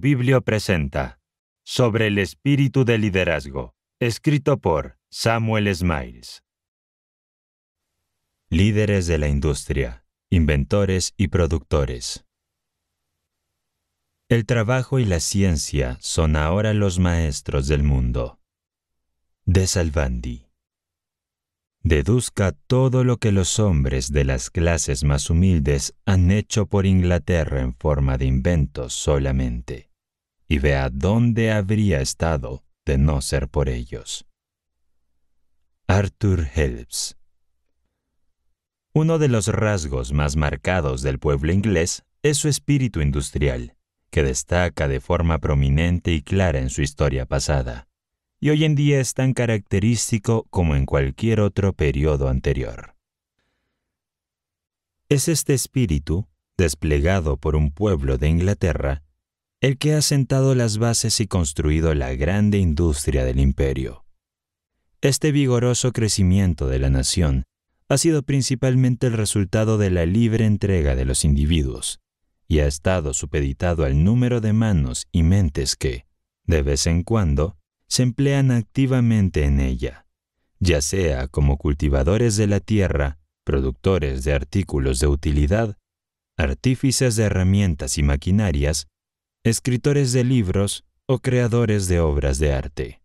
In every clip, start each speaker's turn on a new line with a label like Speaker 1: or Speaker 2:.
Speaker 1: Biblio presenta Sobre el espíritu de liderazgo, escrito por Samuel Smiles. Líderes de la industria, inventores y productores. El trabajo y la ciencia son ahora los maestros del mundo. De Salvandi. Deduzca todo lo que los hombres de las clases más humildes han hecho por Inglaterra en forma de inventos solamente, y vea dónde habría estado de no ser por ellos. Arthur Helps Uno de los rasgos más marcados del pueblo inglés es su espíritu industrial, que destaca de forma prominente y clara en su historia pasada y hoy en día es tan característico como en cualquier otro periodo anterior. Es este espíritu, desplegado por un pueblo de Inglaterra, el que ha sentado las bases y construido la grande industria del imperio. Este vigoroso crecimiento de la nación ha sido principalmente el resultado de la libre entrega de los individuos, y ha estado supeditado al número de manos y mentes que, de vez en cuando, se emplean activamente en ella, ya sea como cultivadores de la tierra, productores de artículos de utilidad, artífices de herramientas y maquinarias, escritores de libros o creadores de obras de arte.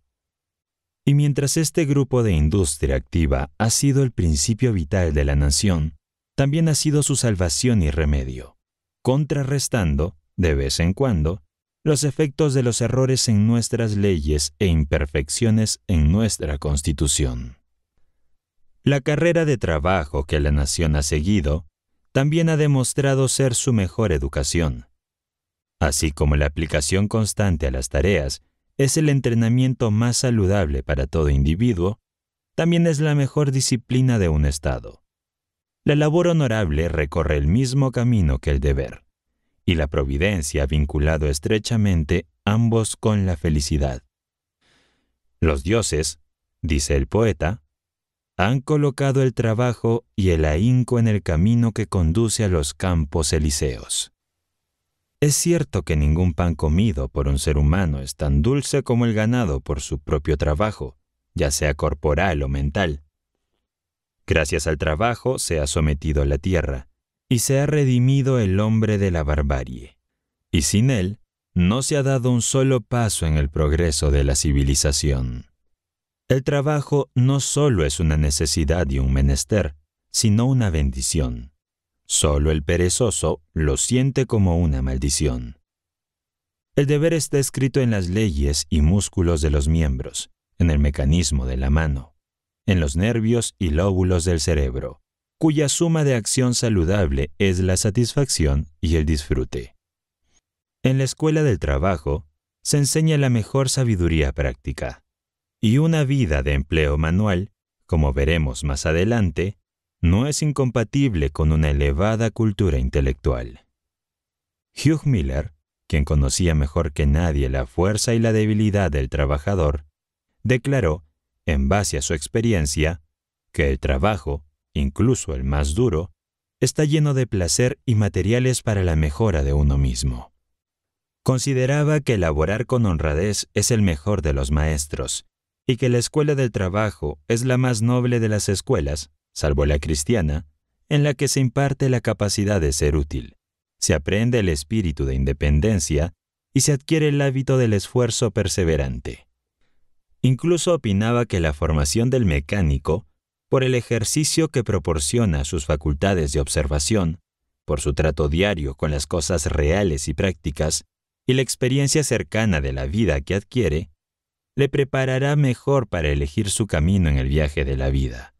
Speaker 1: Y mientras este grupo de industria activa ha sido el principio vital de la nación, también ha sido su salvación y remedio, contrarrestando, de vez en cuando, los efectos de los errores en nuestras leyes e imperfecciones en nuestra Constitución. La carrera de trabajo que la nación ha seguido también ha demostrado ser su mejor educación, así como la aplicación constante a las tareas es el entrenamiento más saludable para todo individuo, también es la mejor disciplina de un Estado. La labor honorable recorre el mismo camino que el deber y la providencia vinculado estrechamente ambos con la felicidad. Los dioses, dice el poeta, han colocado el trabajo y el ahínco en el camino que conduce a los campos elíseos. Es cierto que ningún pan comido por un ser humano es tan dulce como el ganado por su propio trabajo, ya sea corporal o mental. Gracias al trabajo se ha sometido a la tierra, y se ha redimido el hombre de la barbarie, y sin él no se ha dado un solo paso en el progreso de la civilización. El trabajo no solo es una necesidad y un menester, sino una bendición. Solo el perezoso lo siente como una maldición. El deber está escrito en las leyes y músculos de los miembros, en el mecanismo de la mano, en los nervios y lóbulos del cerebro, cuya suma de acción saludable es la satisfacción y el disfrute. En la escuela del trabajo se enseña la mejor sabiduría práctica, y una vida de empleo manual, como veremos más adelante, no es incompatible con una elevada cultura intelectual. Hugh Miller, quien conocía mejor que nadie la fuerza y la debilidad del trabajador, declaró, en base a su experiencia, que el trabajo incluso el más duro, está lleno de placer y materiales para la mejora de uno mismo. Consideraba que laborar con honradez es el mejor de los maestros, y que la escuela del trabajo es la más noble de las escuelas, salvo la cristiana, en la que se imparte la capacidad de ser útil, se aprende el espíritu de independencia y se adquiere el hábito del esfuerzo perseverante. Incluso opinaba que la formación del mecánico por el ejercicio que proporciona sus facultades de observación, por su trato diario con las cosas reales y prácticas, y la experiencia cercana de la vida que adquiere, le preparará mejor para elegir su camino en el viaje de la vida,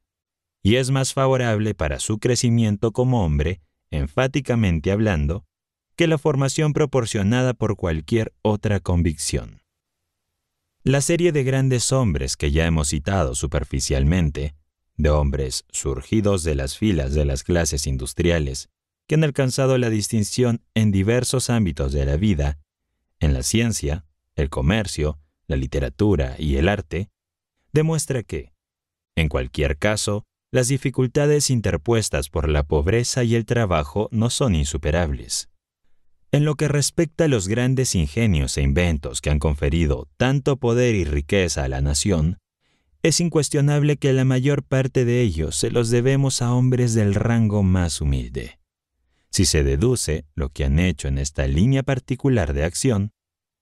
Speaker 1: y es más favorable para su crecimiento como hombre, enfáticamente hablando, que la formación proporcionada por cualquier otra convicción. La serie de grandes hombres que ya hemos citado superficialmente de hombres surgidos de las filas de las clases industriales, que han alcanzado la distinción en diversos ámbitos de la vida, en la ciencia, el comercio, la literatura y el arte, demuestra que, en cualquier caso, las dificultades interpuestas por la pobreza y el trabajo no son insuperables. En lo que respecta a los grandes ingenios e inventos que han conferido tanto poder y riqueza a la nación, es incuestionable que la mayor parte de ellos se los debemos a hombres del rango más humilde. Si se deduce lo que han hecho en esta línea particular de acción,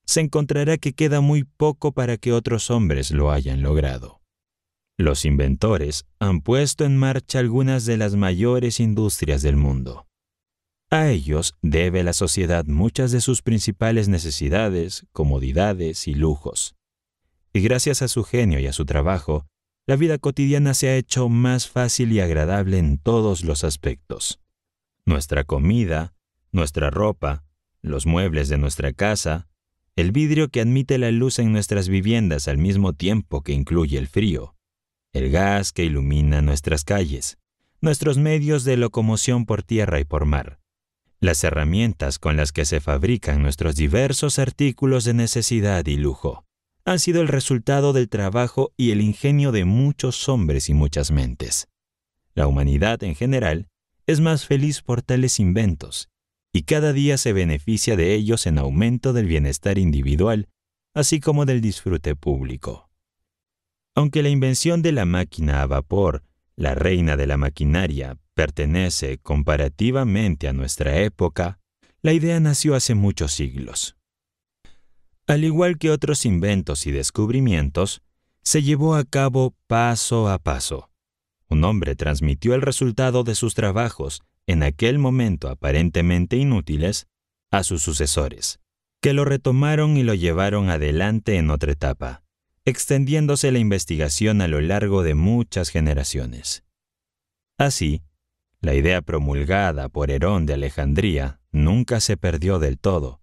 Speaker 1: se encontrará que queda muy poco para que otros hombres lo hayan logrado. Los inventores han puesto en marcha algunas de las mayores industrias del mundo. A ellos debe la sociedad muchas de sus principales necesidades, comodidades y lujos y gracias a su genio y a su trabajo, la vida cotidiana se ha hecho más fácil y agradable en todos los aspectos. Nuestra comida, nuestra ropa, los muebles de nuestra casa, el vidrio que admite la luz en nuestras viviendas al mismo tiempo que incluye el frío, el gas que ilumina nuestras calles, nuestros medios de locomoción por tierra y por mar, las herramientas con las que se fabrican nuestros diversos artículos de necesidad y lujo han sido el resultado del trabajo y el ingenio de muchos hombres y muchas mentes. La humanidad en general es más feliz por tales inventos, y cada día se beneficia de ellos en aumento del bienestar individual, así como del disfrute público. Aunque la invención de la máquina a vapor, la reina de la maquinaria, pertenece comparativamente a nuestra época, la idea nació hace muchos siglos al igual que otros inventos y descubrimientos, se llevó a cabo paso a paso. Un hombre transmitió el resultado de sus trabajos, en aquel momento aparentemente inútiles, a sus sucesores, que lo retomaron y lo llevaron adelante en otra etapa, extendiéndose la investigación a lo largo de muchas generaciones. Así, la idea promulgada por Herón de Alejandría nunca se perdió del todo,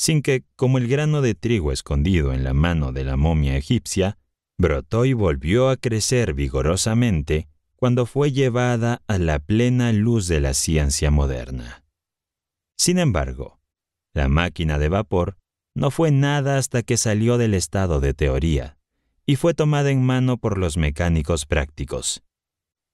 Speaker 1: sin que, como el grano de trigo escondido en la mano de la momia egipcia, brotó y volvió a crecer vigorosamente cuando fue llevada a la plena luz de la ciencia moderna. Sin embargo, la máquina de vapor no fue nada hasta que salió del estado de teoría y fue tomada en mano por los mecánicos prácticos.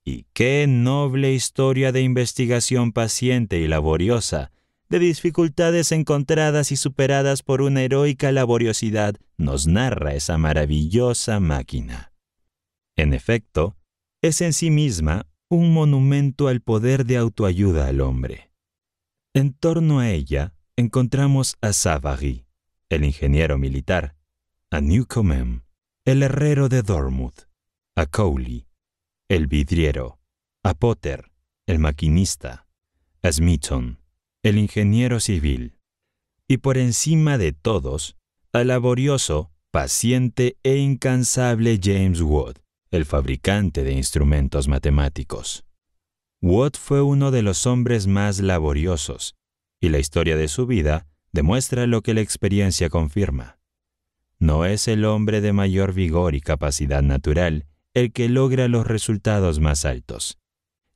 Speaker 1: Y qué noble historia de investigación paciente y laboriosa de dificultades encontradas y superadas por una heroica laboriosidad, nos narra esa maravillosa máquina. En efecto, es en sí misma un monumento al poder de autoayuda al hombre. En torno a ella encontramos a Savary, el ingeniero militar, a Newcomen, el herrero de Dormouth, a Cowley, el vidriero, a Potter, el maquinista, a Smithson, el ingeniero civil, y por encima de todos, al laborioso, paciente e incansable James Watt, el fabricante de instrumentos matemáticos. Watt fue uno de los hombres más laboriosos, y la historia de su vida demuestra lo que la experiencia confirma. No es el hombre de mayor vigor y capacidad natural el que logra los resultados más altos,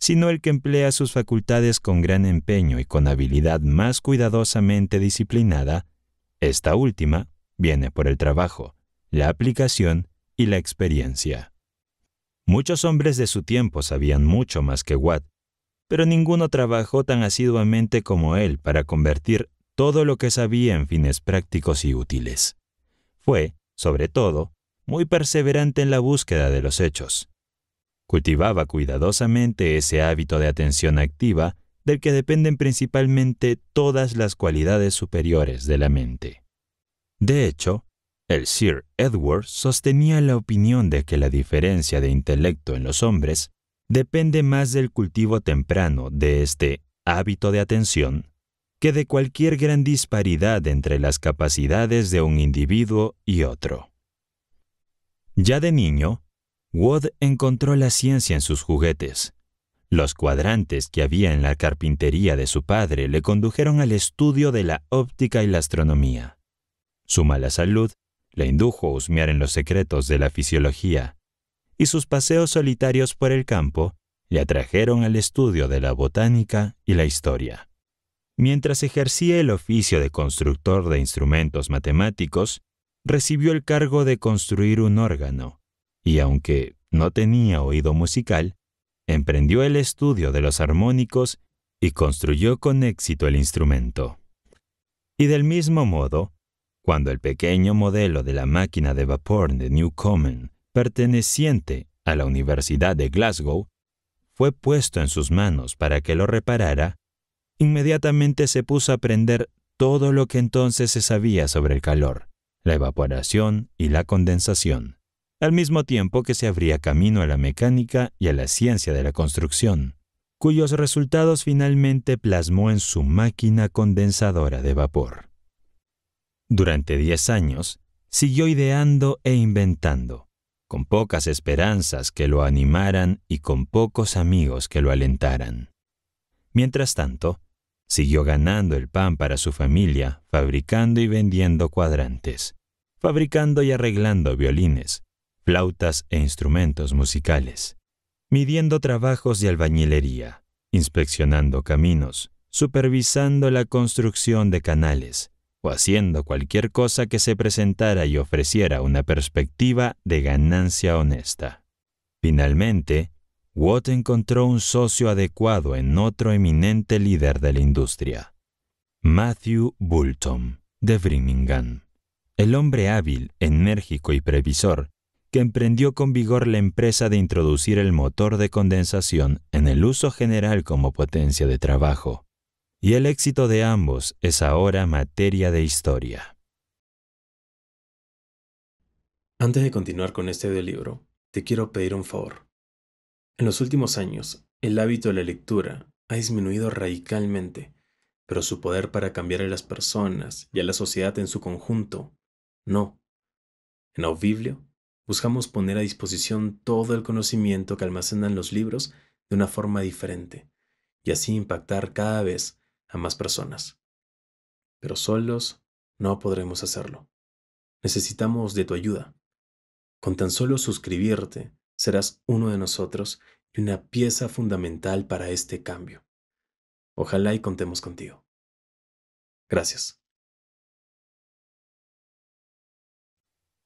Speaker 1: sino el que emplea sus facultades con gran empeño y con habilidad más cuidadosamente disciplinada, esta última viene por el trabajo, la aplicación y la experiencia. Muchos hombres de su tiempo sabían mucho más que Watt, pero ninguno trabajó tan asiduamente como él para convertir todo lo que sabía en fines prácticos y útiles. Fue, sobre todo, muy perseverante en la búsqueda de los hechos, Cultivaba cuidadosamente ese hábito de atención activa del que dependen principalmente todas las cualidades superiores de la mente. De hecho, el Sir Edward sostenía la opinión de que la diferencia de intelecto en los hombres depende más del cultivo temprano de este hábito de atención que de cualquier gran disparidad entre las capacidades de un individuo y otro. Ya de niño, Wood encontró la ciencia en sus juguetes. Los cuadrantes que había en la carpintería de su padre le condujeron al estudio de la óptica y la astronomía. Su mala salud le indujo a husmear en los secretos de la fisiología, y sus paseos solitarios por el campo le atrajeron al estudio de la botánica y la historia. Mientras ejercía el oficio de constructor de instrumentos matemáticos, recibió el cargo de construir un órgano y aunque no tenía oído musical, emprendió el estudio de los armónicos y construyó con éxito el instrumento. Y del mismo modo, cuando el pequeño modelo de la máquina de vapor de Newcomen, perteneciente a la Universidad de Glasgow, fue puesto en sus manos para que lo reparara, inmediatamente se puso a aprender todo lo que entonces se sabía sobre el calor, la evaporación y la condensación al mismo tiempo que se abría camino a la mecánica y a la ciencia de la construcción, cuyos resultados finalmente plasmó en su máquina condensadora de vapor. Durante diez años, siguió ideando e inventando, con pocas esperanzas que lo animaran y con pocos amigos que lo alentaran. Mientras tanto, siguió ganando el pan para su familia, fabricando y vendiendo cuadrantes, fabricando y arreglando violines, flautas e instrumentos musicales, midiendo trabajos de albañilería, inspeccionando caminos, supervisando la construcción de canales o haciendo cualquier cosa que se presentara y ofreciera una perspectiva de ganancia honesta. Finalmente, Watt encontró un socio adecuado en otro eminente líder de la industria, Matthew Boulton, de Birmingham. El hombre hábil, enérgico y previsor, que emprendió con vigor la empresa de introducir el motor de condensación en el uso general como potencia de trabajo, y el éxito de ambos es ahora materia de historia. Antes de continuar con este libro, te quiero pedir un favor. En los últimos años, el hábito de la lectura ha disminuido radicalmente, pero su poder para cambiar a las personas y a la sociedad en su conjunto, no. En buscamos poner a disposición todo el conocimiento que almacenan los libros de una forma diferente y así impactar cada vez a más personas. Pero solos no podremos hacerlo. Necesitamos de tu ayuda. Con tan solo suscribirte, serás uno de nosotros y una pieza fundamental para este cambio. Ojalá y contemos contigo. Gracias.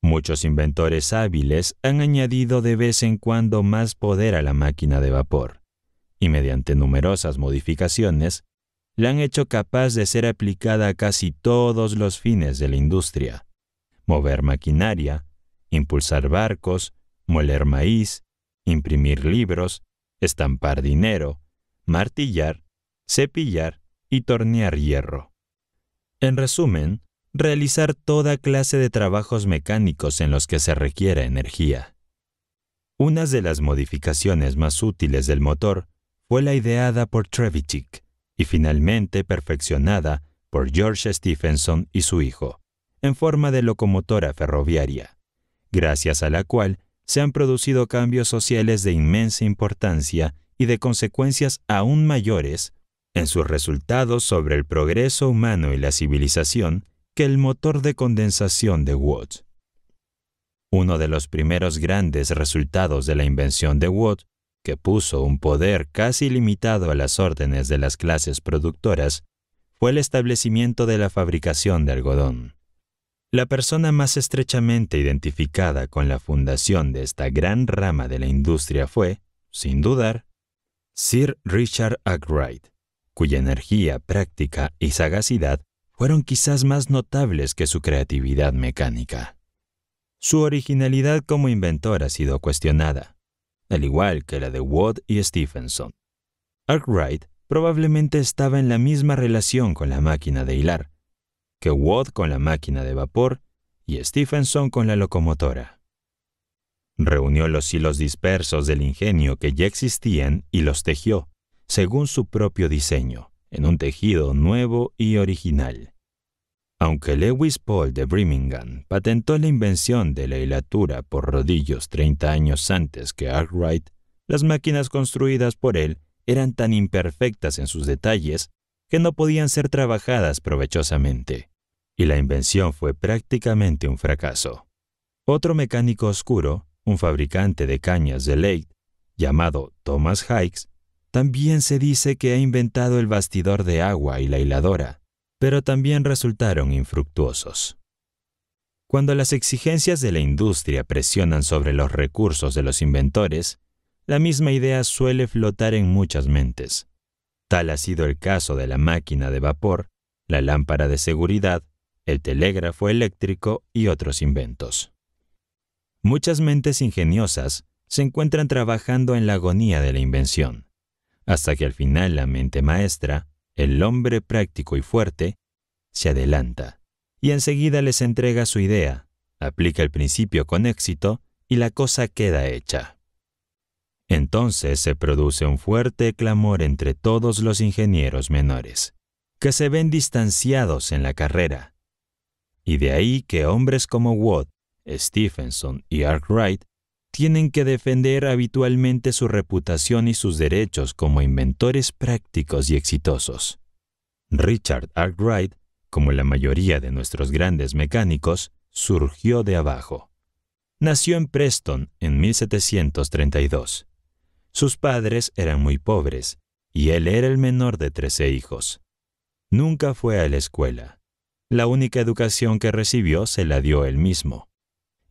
Speaker 1: Muchos inventores hábiles han añadido de vez en cuando más poder a la máquina de vapor, y mediante numerosas modificaciones, la han hecho capaz de ser aplicada a casi todos los fines de la industria. Mover maquinaria, impulsar barcos, moler maíz, imprimir libros, estampar dinero, martillar, cepillar y tornear hierro. En resumen, realizar toda clase de trabajos mecánicos en los que se requiera energía. Una de las modificaciones más útiles del motor fue la ideada por Trevithick y finalmente perfeccionada por George Stephenson y su hijo, en forma de locomotora ferroviaria, gracias a la cual se han producido cambios sociales de inmensa importancia y de consecuencias aún mayores en sus resultados sobre el progreso humano y la civilización que el motor de condensación de Watt. Uno de los primeros grandes resultados de la invención de Watt, que puso un poder casi limitado a las órdenes de las clases productoras, fue el establecimiento de la fabricación de algodón. La persona más estrechamente identificada con la fundación de esta gran rama de la industria fue, sin dudar, Sir Richard Arkwright, cuya energía práctica y sagacidad fueron quizás más notables que su creatividad mecánica. Su originalidad como inventor ha sido cuestionada, al igual que la de Watt y Stephenson. Arkwright probablemente estaba en la misma relación con la máquina de hilar, que Watt con la máquina de vapor y Stephenson con la locomotora. Reunió los hilos dispersos del ingenio que ya existían y los tejió, según su propio diseño en un tejido nuevo y original. Aunque Lewis Paul de Birmingham patentó la invención de la hilatura por rodillos 30 años antes que Arkwright, las máquinas construidas por él eran tan imperfectas en sus detalles que no podían ser trabajadas provechosamente, y la invención fue prácticamente un fracaso. Otro mecánico oscuro, un fabricante de cañas de ley, llamado Thomas Hikes, también se dice que ha inventado el bastidor de agua y la hiladora, pero también resultaron infructuosos. Cuando las exigencias de la industria presionan sobre los recursos de los inventores, la misma idea suele flotar en muchas mentes. Tal ha sido el caso de la máquina de vapor, la lámpara de seguridad, el telégrafo eléctrico y otros inventos. Muchas mentes ingeniosas se encuentran trabajando en la agonía de la invención hasta que al final la mente maestra, el hombre práctico y fuerte, se adelanta y enseguida les entrega su idea, aplica el principio con éxito y la cosa queda hecha. Entonces se produce un fuerte clamor entre todos los ingenieros menores, que se ven distanciados en la carrera. Y de ahí que hombres como Watt, Stephenson y Arkwright tienen que defender habitualmente su reputación y sus derechos como inventores prácticos y exitosos. Richard Arkwright, como la mayoría de nuestros grandes mecánicos, surgió de abajo. Nació en Preston en 1732. Sus padres eran muy pobres y él era el menor de trece hijos. Nunca fue a la escuela. La única educación que recibió se la dio él mismo.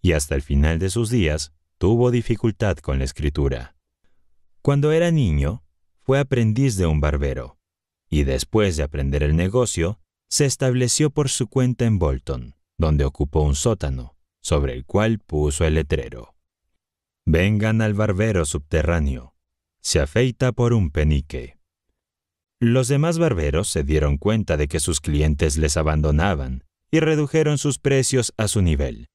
Speaker 1: Y hasta el final de sus días tuvo dificultad con la escritura. Cuando era niño, fue aprendiz de un barbero, y después de aprender el negocio, se estableció por su cuenta en Bolton, donde ocupó un sótano, sobre el cual puso el letrero. Vengan al barbero subterráneo. Se afeita por un penique. Los demás barberos se dieron cuenta de que sus clientes les abandonaban y redujeron sus precios a su nivel,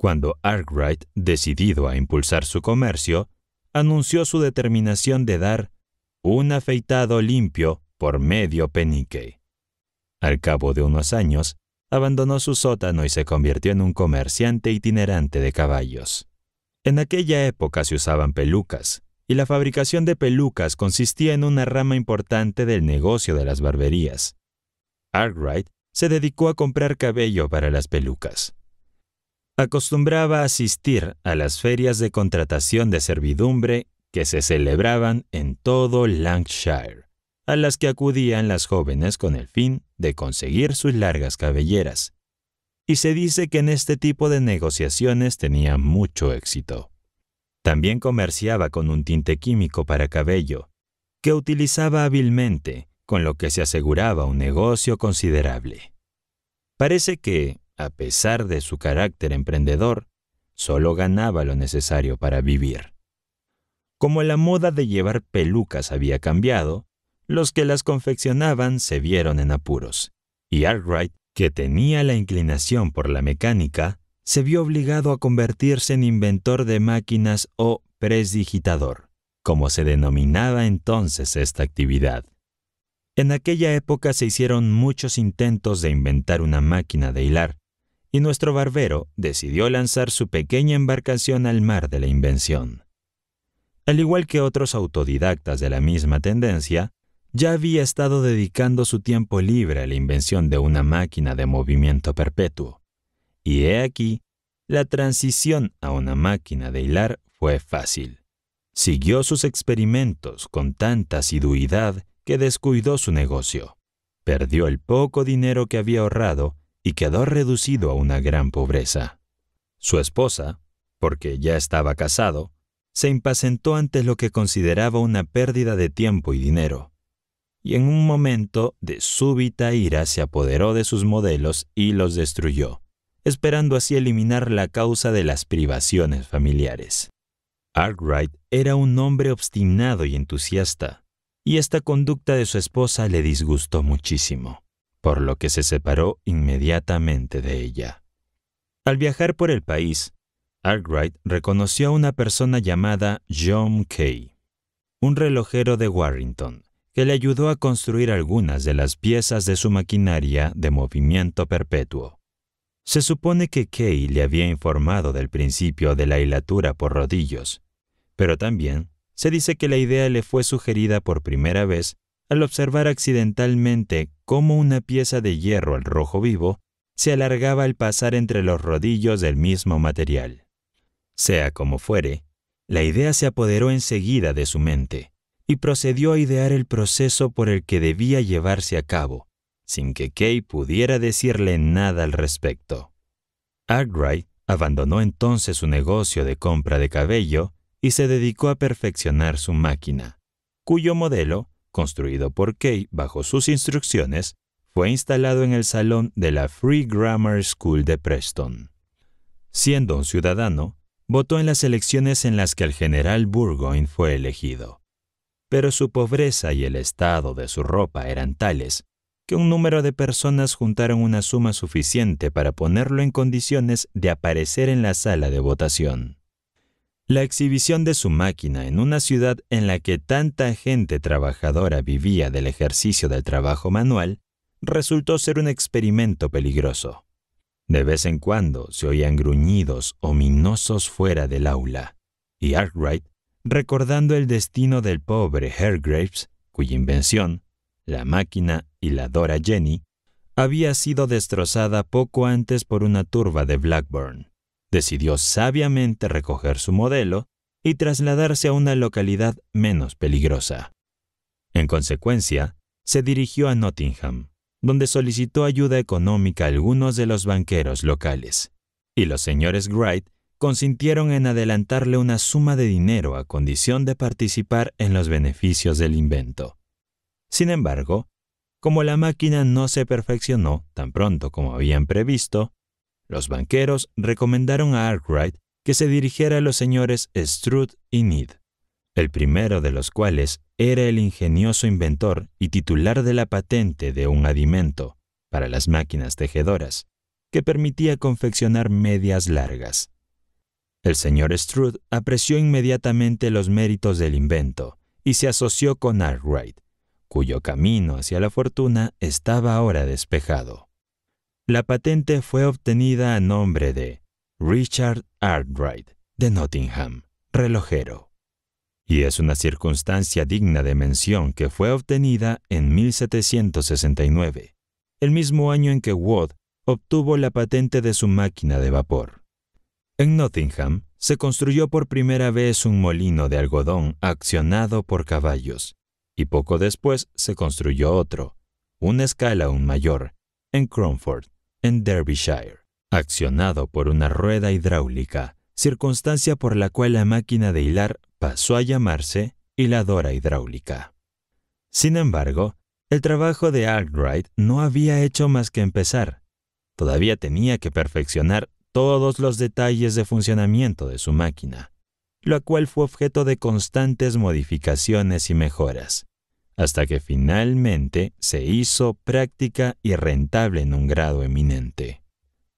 Speaker 1: cuando Arkwright, decidido a impulsar su comercio, anunció su determinación de dar un afeitado limpio por medio penique. Al cabo de unos años, abandonó su sótano y se convirtió en un comerciante itinerante de caballos. En aquella época se usaban pelucas, y la fabricación de pelucas consistía en una rama importante del negocio de las barberías. Arkwright se dedicó a comprar cabello para las pelucas acostumbraba asistir a las ferias de contratación de servidumbre que se celebraban en todo Lancashire, a las que acudían las jóvenes con el fin de conseguir sus largas cabelleras. Y se dice que en este tipo de negociaciones tenía mucho éxito. También comerciaba con un tinte químico para cabello, que utilizaba hábilmente, con lo que se aseguraba un negocio considerable. Parece que, a pesar de su carácter emprendedor, solo ganaba lo necesario para vivir. Como la moda de llevar pelucas había cambiado, los que las confeccionaban se vieron en apuros, y Arkwright, que tenía la inclinación por la mecánica, se vio obligado a convertirse en inventor de máquinas o presdigitador, como se denominaba entonces esta actividad. En aquella época se hicieron muchos intentos de inventar una máquina de hilar, y nuestro barbero decidió lanzar su pequeña embarcación al mar de la invención. Al igual que otros autodidactas de la misma tendencia, ya había estado dedicando su tiempo libre a la invención de una máquina de movimiento perpetuo. Y he aquí, la transición a una máquina de hilar fue fácil. Siguió sus experimentos con tanta asiduidad que descuidó su negocio. Perdió el poco dinero que había ahorrado y quedó reducido a una gran pobreza. Su esposa, porque ya estaba casado, se impacientó ante lo que consideraba una pérdida de tiempo y dinero, y en un momento de súbita ira se apoderó de sus modelos y los destruyó, esperando así eliminar la causa de las privaciones familiares. Arkwright era un hombre obstinado y entusiasta, y esta conducta de su esposa le disgustó muchísimo por lo que se separó inmediatamente de ella. Al viajar por el país, Arkwright reconoció a una persona llamada John Kay, un relojero de Warrington, que le ayudó a construir algunas de las piezas de su maquinaria de movimiento perpetuo. Se supone que Kay le había informado del principio de la hilatura por rodillos, pero también se dice que la idea le fue sugerida por primera vez al observar accidentalmente como una pieza de hierro al rojo vivo se alargaba al pasar entre los rodillos del mismo material. Sea como fuere, la idea se apoderó enseguida de su mente y procedió a idear el proceso por el que debía llevarse a cabo, sin que Kay pudiera decirle nada al respecto. Arkwright abandonó entonces su negocio de compra de cabello y se dedicó a perfeccionar su máquina, cuyo modelo construido por Kay bajo sus instrucciones, fue instalado en el salón de la Free Grammar School de Preston. Siendo un ciudadano, votó en las elecciones en las que el general Burgoyne fue elegido. Pero su pobreza y el estado de su ropa eran tales que un número de personas juntaron una suma suficiente para ponerlo en condiciones de aparecer en la sala de votación. La exhibición de su máquina en una ciudad en la que tanta gente trabajadora vivía del ejercicio del trabajo manual resultó ser un experimento peligroso. De vez en cuando se oían gruñidos ominosos fuera del aula, y Arkwright, recordando el destino del pobre Hargraves, cuya invención, la máquina y la Dora Jenny, había sido destrozada poco antes por una turba de Blackburn decidió sabiamente recoger su modelo y trasladarse a una localidad menos peligrosa. En consecuencia, se dirigió a Nottingham, donde solicitó ayuda económica a algunos de los banqueros locales, y los señores Wright consintieron en adelantarle una suma de dinero a condición de participar en los beneficios del invento. Sin embargo, como la máquina no se perfeccionó tan pronto como habían previsto, los banqueros recomendaron a Arkwright que se dirigiera a los señores Struth y Need, el primero de los cuales era el ingenioso inventor y titular de la patente de un adimento para las máquinas tejedoras que permitía confeccionar medias largas. El señor Struth apreció inmediatamente los méritos del invento y se asoció con Arkwright, cuyo camino hacia la fortuna estaba ahora despejado. La patente fue obtenida a nombre de Richard Arkwright de Nottingham, relojero. Y es una circunstancia digna de mención que fue obtenida en 1769, el mismo año en que Watt obtuvo la patente de su máquina de vapor. En Nottingham se construyó por primera vez un molino de algodón accionado por caballos, y poco después se construyó otro, una escala aún mayor, en Cromford, en Derbyshire, accionado por una rueda hidráulica, circunstancia por la cual la máquina de hilar pasó a llamarse hiladora hidráulica. Sin embargo, el trabajo de Arkwright no había hecho más que empezar. Todavía tenía que perfeccionar todos los detalles de funcionamiento de su máquina, lo cual fue objeto de constantes modificaciones y mejoras hasta que finalmente se hizo práctica y rentable en un grado eminente.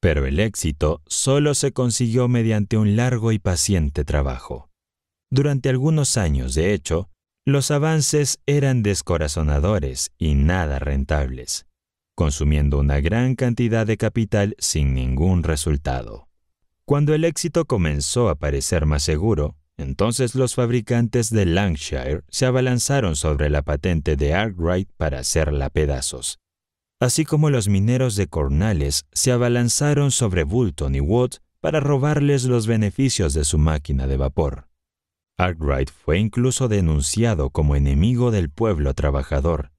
Speaker 1: Pero el éxito solo se consiguió mediante un largo y paciente trabajo. Durante algunos años, de hecho, los avances eran descorazonadores y nada rentables, consumiendo una gran cantidad de capital sin ningún resultado. Cuando el éxito comenzó a parecer más seguro, entonces los fabricantes de Lancashire se abalanzaron sobre la patente de Arkwright para hacerla pedazos, así como los mineros de Cornales se abalanzaron sobre Bulton y Watt para robarles los beneficios de su máquina de vapor. Arkwright fue incluso denunciado como enemigo del pueblo trabajador,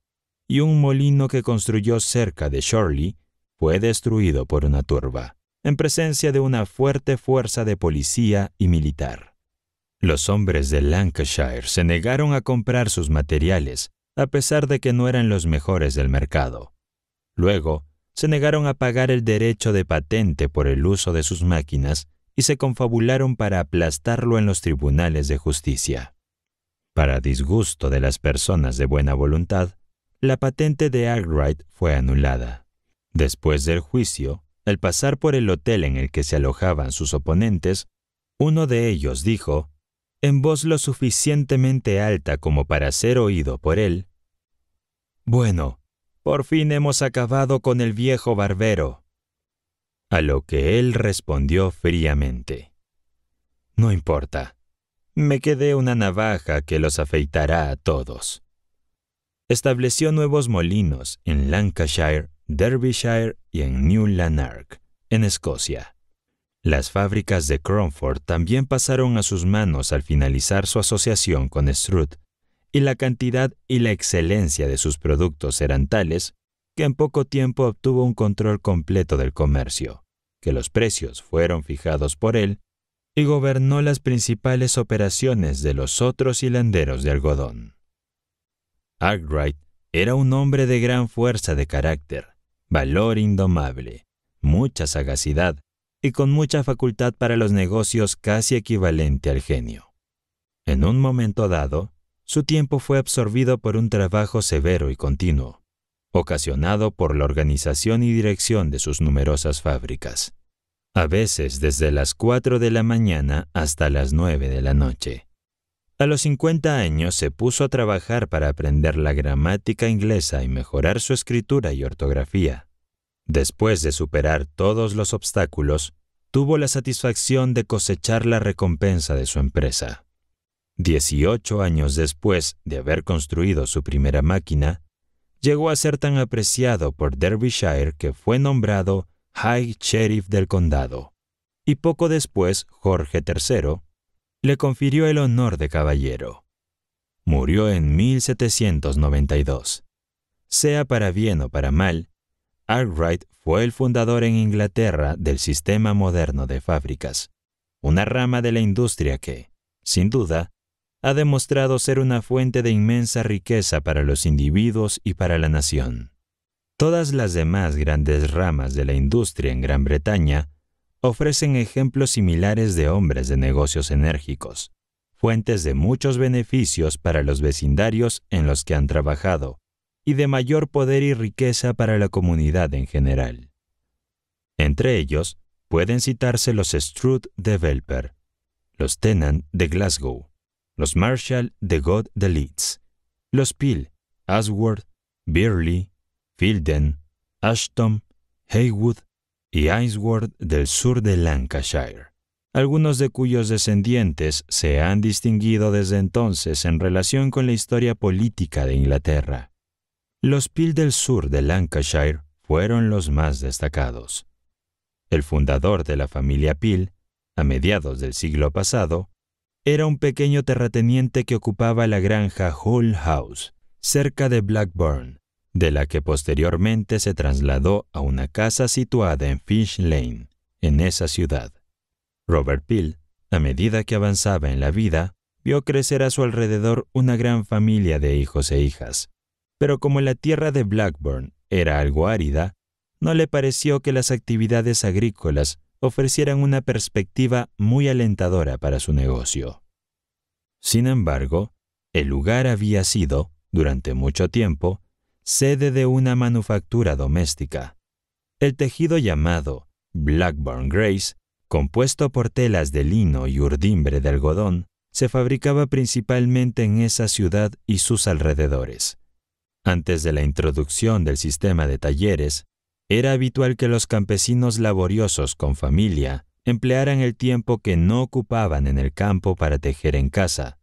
Speaker 1: y un molino que construyó cerca de Shirley fue destruido por una turba, en presencia de una fuerte fuerza de policía y militar. Los hombres de Lancashire se negaron a comprar sus materiales, a pesar de que no eran los mejores del mercado. Luego, se negaron a pagar el derecho de patente por el uso de sus máquinas y se confabularon para aplastarlo en los tribunales de justicia. Para disgusto de las personas de buena voluntad, la patente de Arkwright fue anulada. Después del juicio, al pasar por el hotel en el que se alojaban sus oponentes, uno de ellos dijo en voz lo suficientemente alta como para ser oído por él. Bueno, por fin hemos acabado con el viejo barbero. A lo que él respondió fríamente. No importa. Me quedé una navaja que los afeitará a todos. Estableció nuevos molinos en Lancashire, Derbyshire y en New Lanark, en Escocia. Las fábricas de Cromford también pasaron a sus manos al finalizar su asociación con Struth, y la cantidad y la excelencia de sus productos eran tales que en poco tiempo obtuvo un control completo del comercio, que los precios fueron fijados por él y gobernó las principales operaciones de los otros hilanderos de algodón. Arkwright era un hombre de gran fuerza de carácter, valor indomable, mucha sagacidad y con mucha facultad para los negocios casi equivalente al genio. En un momento dado, su tiempo fue absorbido por un trabajo severo y continuo, ocasionado por la organización y dirección de sus numerosas fábricas, a veces desde las 4 de la mañana hasta las 9 de la noche. A los 50 años se puso a trabajar para aprender la gramática inglesa y mejorar su escritura y ortografía. Después de superar todos los obstáculos, tuvo la satisfacción de cosechar la recompensa de su empresa. Dieciocho años después de haber construido su primera máquina, llegó a ser tan apreciado por Derbyshire que fue nombrado High Sheriff del condado, y poco después Jorge III le confirió el honor de caballero. Murió en 1792. Sea para bien o para mal, Arkwright fue el fundador en Inglaterra del sistema moderno de fábricas, una rama de la industria que, sin duda, ha demostrado ser una fuente de inmensa riqueza para los individuos y para la nación. Todas las demás grandes ramas de la industria en Gran Bretaña ofrecen ejemplos similares de hombres de negocios enérgicos, fuentes de muchos beneficios para los vecindarios en los que han trabajado, y de mayor poder y riqueza para la comunidad en general. Entre ellos pueden citarse los Struth de Velper, los Tennant de Glasgow, los Marshall de God de Leeds, los Peel, Asworth, Birley, Fielden, Ashton, Haywood y Ainsworth del sur de Lancashire, algunos de cuyos descendientes se han distinguido desde entonces en relación con la historia política de Inglaterra. Los Peel del sur de Lancashire fueron los más destacados. El fundador de la familia Peel, a mediados del siglo pasado, era un pequeño terrateniente que ocupaba la granja Hull House, cerca de Blackburn, de la que posteriormente se trasladó a una casa situada en Fish Lane, en esa ciudad. Robert Peel, a medida que avanzaba en la vida, vio crecer a su alrededor una gran familia de hijos e hijas, pero como la tierra de Blackburn era algo árida, no le pareció que las actividades agrícolas ofrecieran una perspectiva muy alentadora para su negocio. Sin embargo, el lugar había sido, durante mucho tiempo, sede de una manufactura doméstica. El tejido llamado Blackburn Grace, compuesto por telas de lino y urdimbre de algodón, se fabricaba principalmente en esa ciudad y sus alrededores. Antes de la introducción del sistema de talleres, era habitual que los campesinos laboriosos con familia emplearan el tiempo que no ocupaban en el campo para tejer en casa,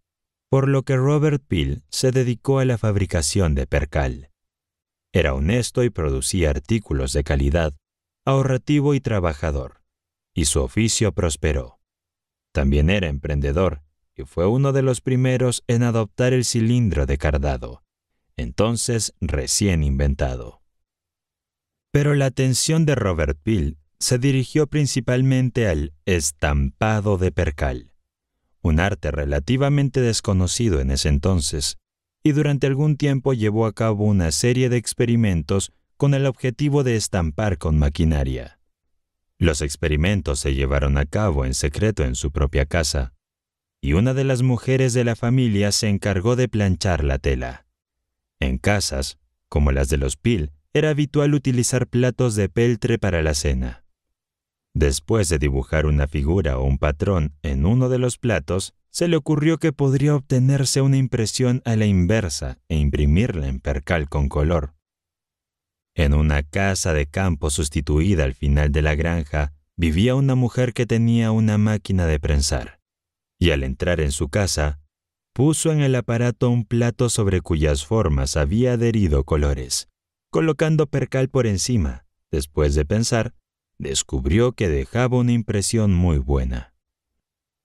Speaker 1: por lo que Robert Peel se dedicó a la fabricación de percal. Era honesto y producía artículos de calidad, ahorrativo y trabajador, y su oficio prosperó. También era emprendedor y fue uno de los primeros en adoptar el cilindro de cardado, entonces recién inventado. Pero la atención de Robert Peel se dirigió principalmente al estampado de percal, un arte relativamente desconocido en ese entonces, y durante algún tiempo llevó a cabo una serie de experimentos con el objetivo de estampar con maquinaria. Los experimentos se llevaron a cabo en secreto en su propia casa, y una de las mujeres de la familia se encargó de planchar la tela. En casas, como las de los Pil, era habitual utilizar platos de peltre para la cena. Después de dibujar una figura o un patrón en uno de los platos, se le ocurrió que podría obtenerse una impresión a la inversa e imprimirla en percal con color. En una casa de campo sustituida al final de la granja, vivía una mujer que tenía una máquina de prensar, y al entrar en su casa, puso en el aparato un plato sobre cuyas formas había adherido colores. Colocando percal por encima, después de pensar, descubrió que dejaba una impresión muy buena.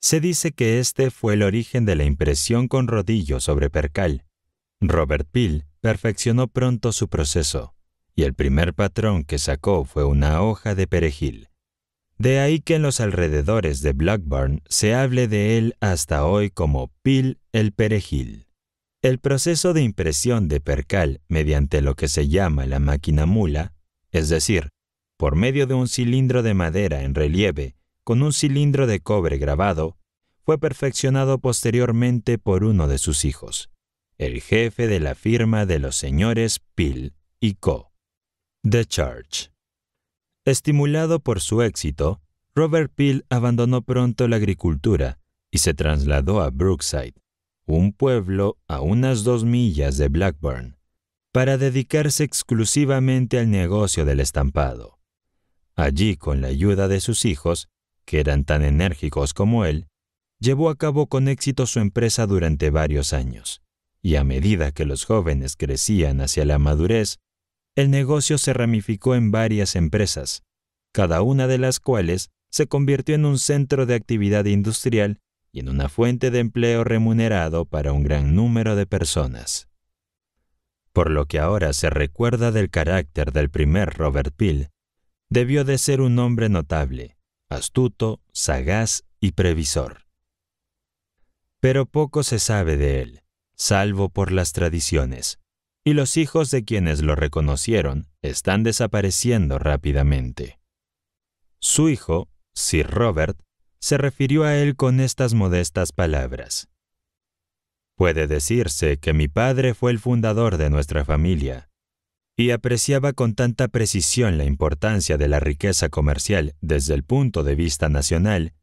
Speaker 1: Se dice que este fue el origen de la impresión con rodillo sobre percal. Robert Peel perfeccionó pronto su proceso, y el primer patrón que sacó fue una hoja de perejil. De ahí que en los alrededores de Blackburn se hable de él hasta hoy como Pil el perejil. El proceso de impresión de percal mediante lo que se llama la máquina mula, es decir, por medio de un cilindro de madera en relieve con un cilindro de cobre grabado, fue perfeccionado posteriormente por uno de sus hijos, el jefe de la firma de los señores Pil y Co. The Church. Estimulado por su éxito, Robert Peel abandonó pronto la agricultura y se trasladó a Brookside, un pueblo a unas dos millas de Blackburn, para dedicarse exclusivamente al negocio del estampado. Allí, con la ayuda de sus hijos, que eran tan enérgicos como él, llevó a cabo con éxito su empresa durante varios años, y a medida que los jóvenes crecían hacia la madurez, el negocio se ramificó en varias empresas, cada una de las cuales se convirtió en un centro de actividad industrial y en una fuente de empleo remunerado para un gran número de personas. Por lo que ahora se recuerda del carácter del primer Robert Peel, debió de ser un hombre notable, astuto, sagaz y previsor. Pero poco se sabe de él, salvo por las tradiciones y los hijos de quienes lo reconocieron están desapareciendo rápidamente. Su hijo, Sir Robert, se refirió a él con estas modestas palabras. Puede decirse que mi padre fue el fundador de nuestra familia, y apreciaba con tanta precisión la importancia de la riqueza comercial desde el punto de vista nacional,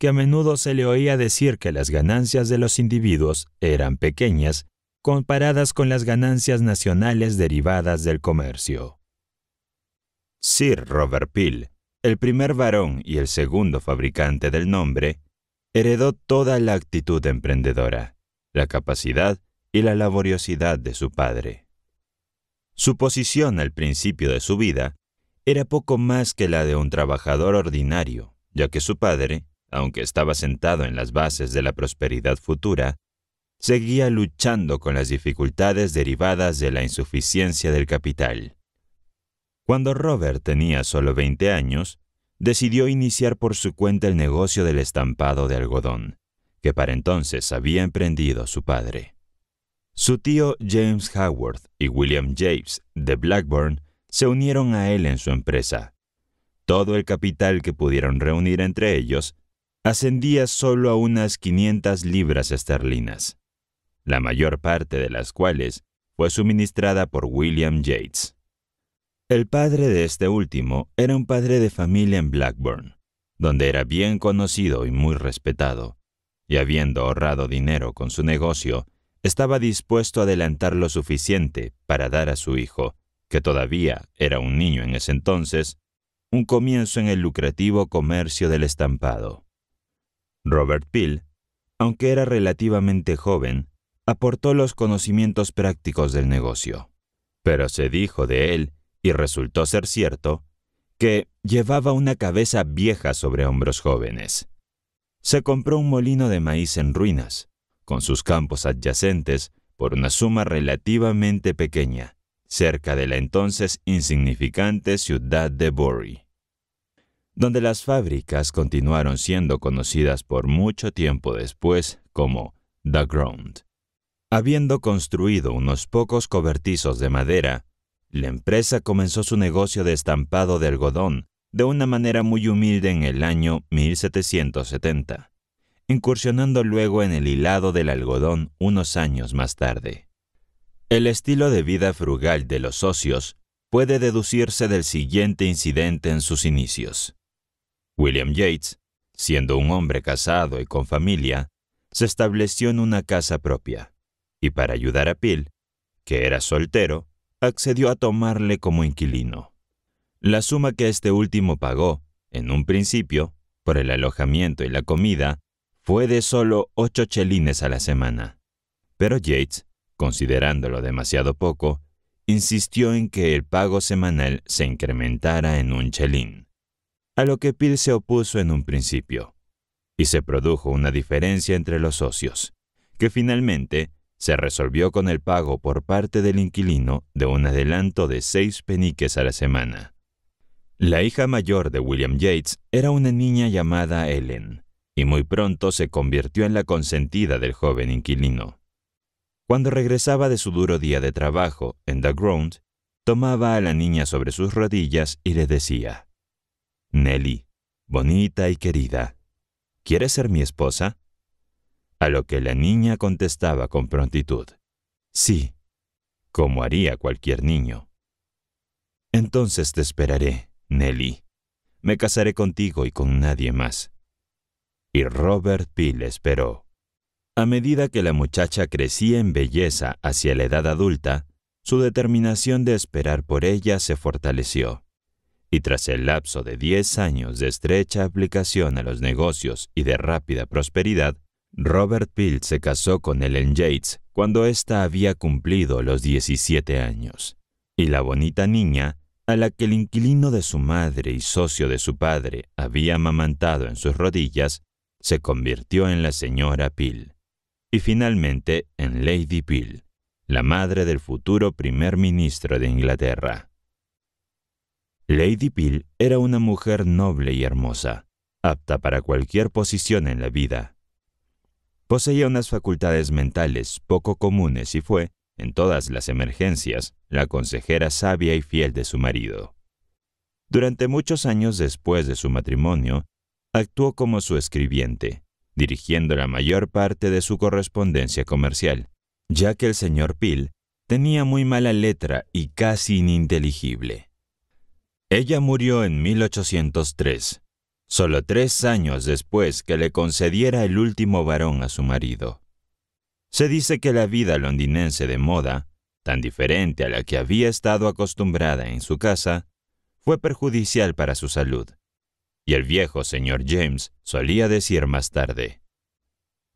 Speaker 1: que a menudo se le oía decir que las ganancias de los individuos eran pequeñas comparadas con las ganancias nacionales derivadas del comercio. Sir Robert Peel, el primer varón y el segundo fabricante del nombre, heredó toda la actitud emprendedora, la capacidad y la laboriosidad de su padre. Su posición al principio de su vida era poco más que la de un trabajador ordinario, ya que su padre, aunque estaba sentado en las bases de la prosperidad futura, seguía luchando con las dificultades derivadas de la insuficiencia del capital. Cuando Robert tenía solo 20 años, decidió iniciar por su cuenta el negocio del estampado de algodón, que para entonces había emprendido su padre. Su tío James Haworth y William James de Blackburn se unieron a él en su empresa. Todo el capital que pudieron reunir entre ellos ascendía solo a unas 500 libras esterlinas la mayor parte de las cuales fue suministrada por William Yates. El padre de este último era un padre de familia en Blackburn, donde era bien conocido y muy respetado, y habiendo ahorrado dinero con su negocio, estaba dispuesto a adelantar lo suficiente para dar a su hijo, que todavía era un niño en ese entonces, un comienzo en el lucrativo comercio del estampado. Robert Peel, aunque era relativamente joven, aportó los conocimientos prácticos del negocio. Pero se dijo de él, y resultó ser cierto, que llevaba una cabeza vieja sobre hombros jóvenes. Se compró un molino de maíz en ruinas, con sus campos adyacentes, por una suma relativamente pequeña, cerca de la entonces insignificante ciudad de Bury, donde las fábricas continuaron siendo conocidas por mucho tiempo después como The Ground. Habiendo construido unos pocos cobertizos de madera, la empresa comenzó su negocio de estampado de algodón de una manera muy humilde en el año 1770, incursionando luego en el hilado del algodón unos años más tarde. El estilo de vida frugal de los socios puede deducirse del siguiente incidente en sus inicios. William Yates, siendo un hombre casado y con familia, se estableció en una casa propia y para ayudar a Pil, que era soltero, accedió a tomarle como inquilino. La suma que este último pagó, en un principio, por el alojamiento y la comida, fue de solo ocho chelines a la semana. Pero Yates, considerándolo demasiado poco, insistió en que el pago semanal se incrementara en un chelín, a lo que Pil se opuso en un principio, y se produjo una diferencia entre los socios, que finalmente se resolvió con el pago por parte del inquilino de un adelanto de seis peniques a la semana. La hija mayor de William Yates era una niña llamada Ellen, y muy pronto se convirtió en la consentida del joven inquilino. Cuando regresaba de su duro día de trabajo en The Ground, tomaba a la niña sobre sus rodillas y le decía, Nelly, bonita y querida, ¿quieres ser mi esposa? a lo que la niña contestaba con prontitud, sí, como haría cualquier niño. Entonces te esperaré, Nelly. Me casaré contigo y con nadie más. Y Robert Peel esperó. A medida que la muchacha crecía en belleza hacia la edad adulta, su determinación de esperar por ella se fortaleció. Y tras el lapso de diez años de estrecha aplicación a los negocios y de rápida prosperidad, Robert Peel se casó con Ellen Yates cuando ésta había cumplido los 17 años, y la bonita niña, a la que el inquilino de su madre y socio de su padre había amamantado en sus rodillas, se convirtió en la señora Peel, y finalmente en Lady Peel, la madre del futuro primer ministro de Inglaterra. Lady Peel era una mujer noble y hermosa, apta para cualquier posición en la vida Poseía unas facultades mentales poco comunes y fue, en todas las emergencias, la consejera sabia y fiel de su marido. Durante muchos años después de su matrimonio, actuó como su escribiente, dirigiendo la mayor parte de su correspondencia comercial, ya que el señor Peel tenía muy mala letra y casi ininteligible. Ella murió en 1803, solo tres años después que le concediera el último varón a su marido. Se dice que la vida londinense de moda, tan diferente a la que había estado acostumbrada en su casa, fue perjudicial para su salud. Y el viejo señor James solía decir más tarde,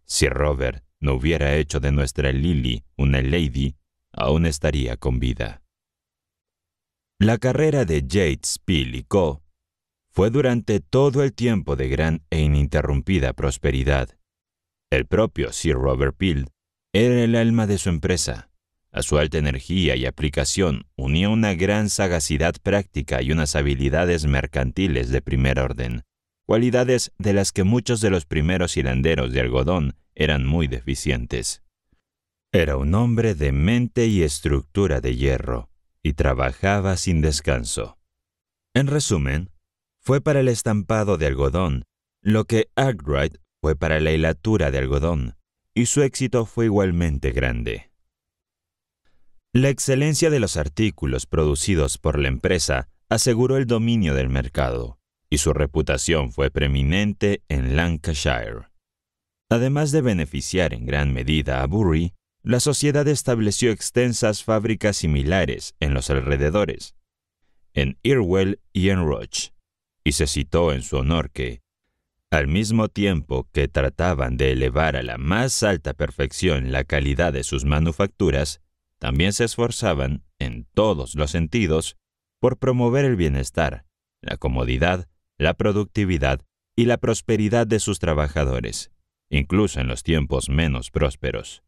Speaker 1: Si Robert no hubiera hecho de nuestra Lily una lady, aún estaría con vida. La carrera de Jade, Peel y Co fue durante todo el tiempo de gran e ininterrumpida prosperidad. El propio Sir Robert Peel era el alma de su empresa. A su alta energía y aplicación unía una gran sagacidad práctica y unas habilidades mercantiles de primer orden, cualidades de las que muchos de los primeros hilanderos de algodón eran muy deficientes. Era un hombre de mente y estructura de hierro, y trabajaba sin descanso. En resumen, fue para el estampado de algodón, lo que Arkwright fue para la hilatura de algodón, y su éxito fue igualmente grande. La excelencia de los artículos producidos por la empresa aseguró el dominio del mercado, y su reputación fue preeminente en Lancashire. Además de beneficiar en gran medida a Bury, la sociedad estableció extensas fábricas similares en los alrededores, en Irwell y en Roche y se citó en su honor que, al mismo tiempo que trataban de elevar a la más alta perfección la calidad de sus manufacturas, también se esforzaban, en todos los sentidos, por promover el bienestar, la comodidad, la productividad y la prosperidad de sus trabajadores, incluso en los tiempos menos prósperos.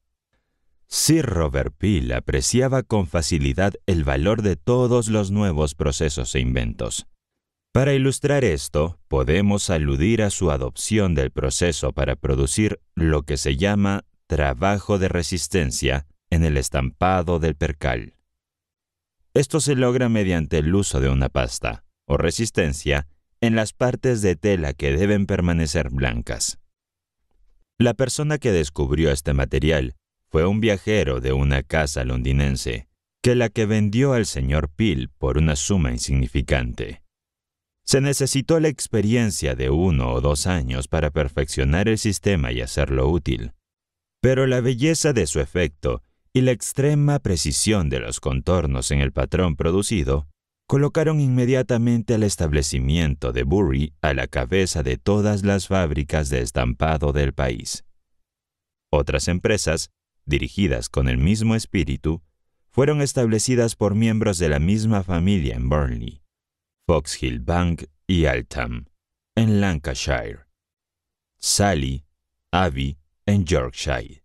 Speaker 1: Sir Robert Peel apreciaba con facilidad el valor de todos los nuevos procesos e inventos, para ilustrar esto, podemos aludir a su adopción del proceso para producir lo que se llama trabajo de resistencia en el estampado del percal. Esto se logra mediante el uso de una pasta, o resistencia, en las partes de tela que deben permanecer blancas. La persona que descubrió este material fue un viajero de una casa londinense, que la que vendió al señor Peel por una suma insignificante. Se necesitó la experiencia de uno o dos años para perfeccionar el sistema y hacerlo útil. Pero la belleza de su efecto y la extrema precisión de los contornos en el patrón producido colocaron inmediatamente al establecimiento de Bury a la cabeza de todas las fábricas de estampado del país. Otras empresas, dirigidas con el mismo espíritu, fueron establecidas por miembros de la misma familia en Burnley. Box Bank y Altham, en Lancashire, Sally, Abbey en Yorkshire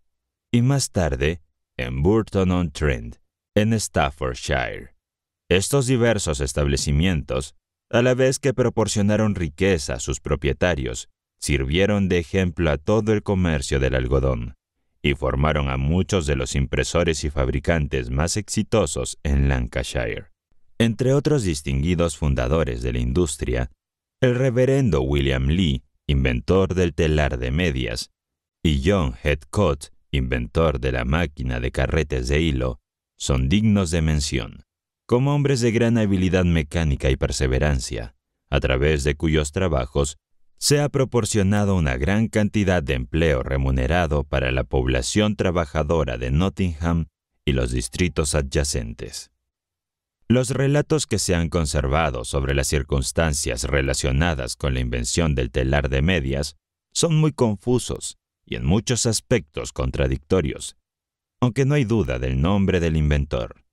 Speaker 1: y más tarde en Burton-on-Trent, en Staffordshire. Estos diversos establecimientos, a la vez que proporcionaron riqueza a sus propietarios, sirvieron de ejemplo a todo el comercio del algodón y formaron a muchos de los impresores y fabricantes más exitosos en Lancashire. Entre otros distinguidos fundadores de la industria, el reverendo William Lee, inventor del telar de medias, y John Headcott, inventor de la máquina de carretes de hilo, son dignos de mención, como hombres de gran habilidad mecánica y perseverancia, a través de cuyos trabajos se ha proporcionado una gran cantidad de empleo remunerado para la población trabajadora de Nottingham y los distritos adyacentes. Los relatos que se han conservado sobre las circunstancias relacionadas con la invención del telar de medias son muy confusos y en muchos aspectos contradictorios, aunque no hay duda del nombre del inventor.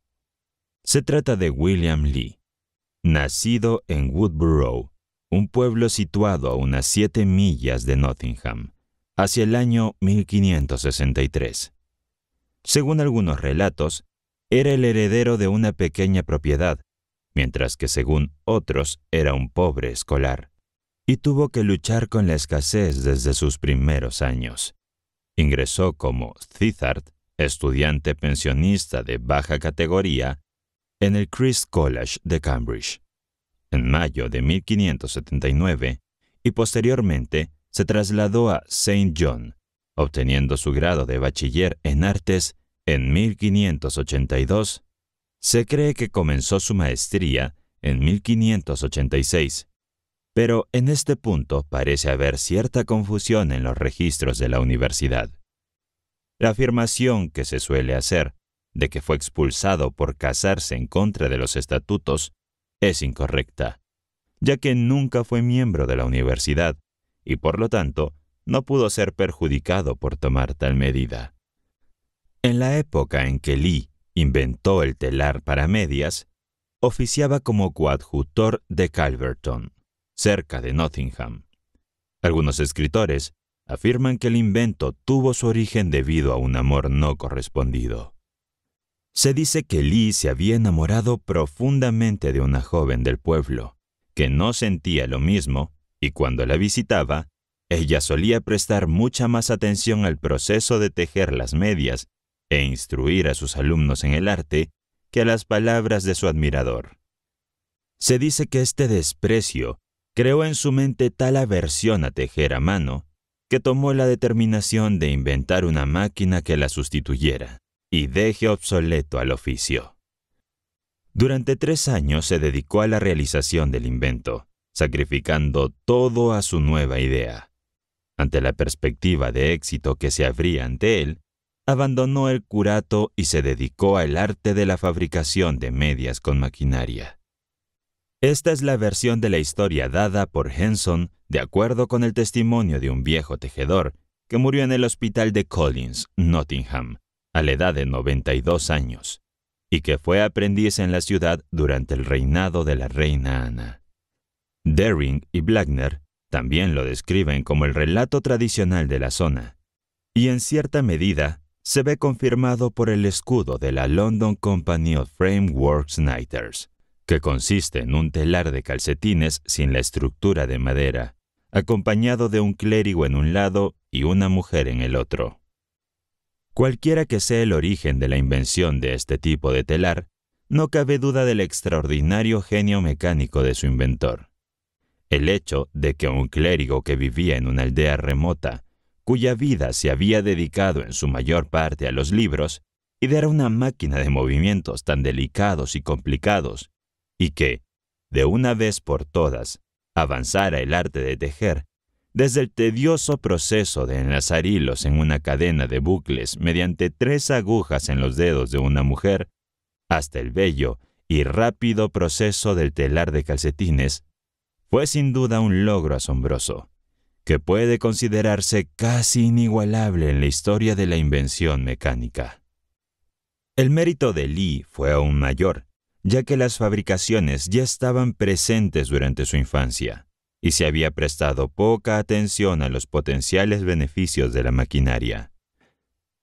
Speaker 1: Se trata de William Lee, nacido en Woodborough, un pueblo situado a unas siete millas de Nottingham, hacia el año 1563. Según algunos relatos, era el heredero de una pequeña propiedad, mientras que según otros era un pobre escolar, y tuvo que luchar con la escasez desde sus primeros años. Ingresó como Cizard, estudiante pensionista de baja categoría, en el Christ College de Cambridge, en mayo de 1579, y posteriormente se trasladó a St. John, obteniendo su grado de bachiller en artes en 1582, se cree que comenzó su maestría en 1586, pero en este punto parece haber cierta confusión en los registros de la universidad. La afirmación que se suele hacer de que fue expulsado por casarse en contra de los estatutos es incorrecta, ya que nunca fue miembro de la universidad y por lo tanto no pudo ser perjudicado por tomar tal medida. En la época en que Lee inventó el telar para medias, oficiaba como coadjutor de Calverton, cerca de Nottingham. Algunos escritores afirman que el invento tuvo su origen debido a un amor no correspondido. Se dice que Lee se había enamorado profundamente de una joven del pueblo, que no sentía lo mismo, y cuando la visitaba, ella solía prestar mucha más atención al proceso de tejer las medias e instruir a sus alumnos en el arte que a las palabras de su admirador. Se dice que este desprecio creó en su mente tal aversión a tejer a mano que tomó la determinación de inventar una máquina que la sustituyera y deje obsoleto al oficio. Durante tres años se dedicó a la realización del invento, sacrificando todo a su nueva idea. Ante la perspectiva de éxito que se abría ante él, abandonó el curato y se dedicó al arte de la fabricación de medias con maquinaria. Esta es la versión de la historia dada por Henson de acuerdo con el testimonio de un viejo tejedor que murió en el hospital de Collins, Nottingham, a la edad de 92 años, y que fue aprendiz en la ciudad durante el reinado de la reina Ana. Dering y Blagner también lo describen como el relato tradicional de la zona, y en cierta medida se ve confirmado por el escudo de la London Company of Framework Sniders, que consiste en un telar de calcetines sin la estructura de madera, acompañado de un clérigo en un lado y una mujer en el otro. Cualquiera que sea el origen de la invención de este tipo de telar, no cabe duda del extraordinario genio mecánico de su inventor. El hecho de que un clérigo que vivía en una aldea remota cuya vida se había dedicado en su mayor parte a los libros, y de una máquina de movimientos tan delicados y complicados, y que, de una vez por todas, avanzara el arte de tejer, desde el tedioso proceso de enlazar hilos en una cadena de bucles mediante tres agujas en los dedos de una mujer, hasta el bello y rápido proceso del telar de calcetines, fue sin duda un logro asombroso que puede considerarse casi inigualable en la historia de la invención mecánica. El mérito de Lee fue aún mayor, ya que las fabricaciones ya estaban presentes durante su infancia y se había prestado poca atención a los potenciales beneficios de la maquinaria.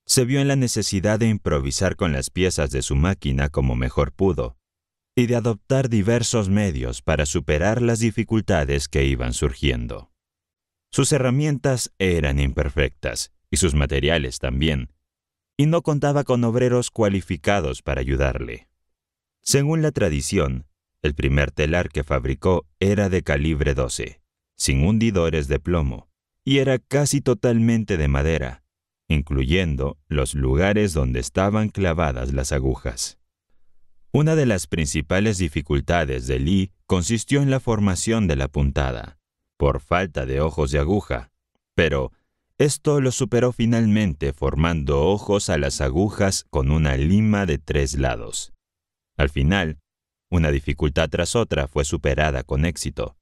Speaker 1: Se vio en la necesidad de improvisar con las piezas de su máquina como mejor pudo y de adoptar diversos medios para superar las dificultades que iban surgiendo. Sus herramientas eran imperfectas, y sus materiales también, y no contaba con obreros cualificados para ayudarle. Según la tradición, el primer telar que fabricó era de calibre 12, sin hundidores de plomo, y era casi totalmente de madera, incluyendo los lugares donde estaban clavadas las agujas. Una de las principales dificultades de Lee consistió en la formación de la puntada por falta de ojos de aguja, pero esto lo superó finalmente formando ojos a las agujas con una lima de tres lados. Al final, una dificultad tras otra fue superada con éxito,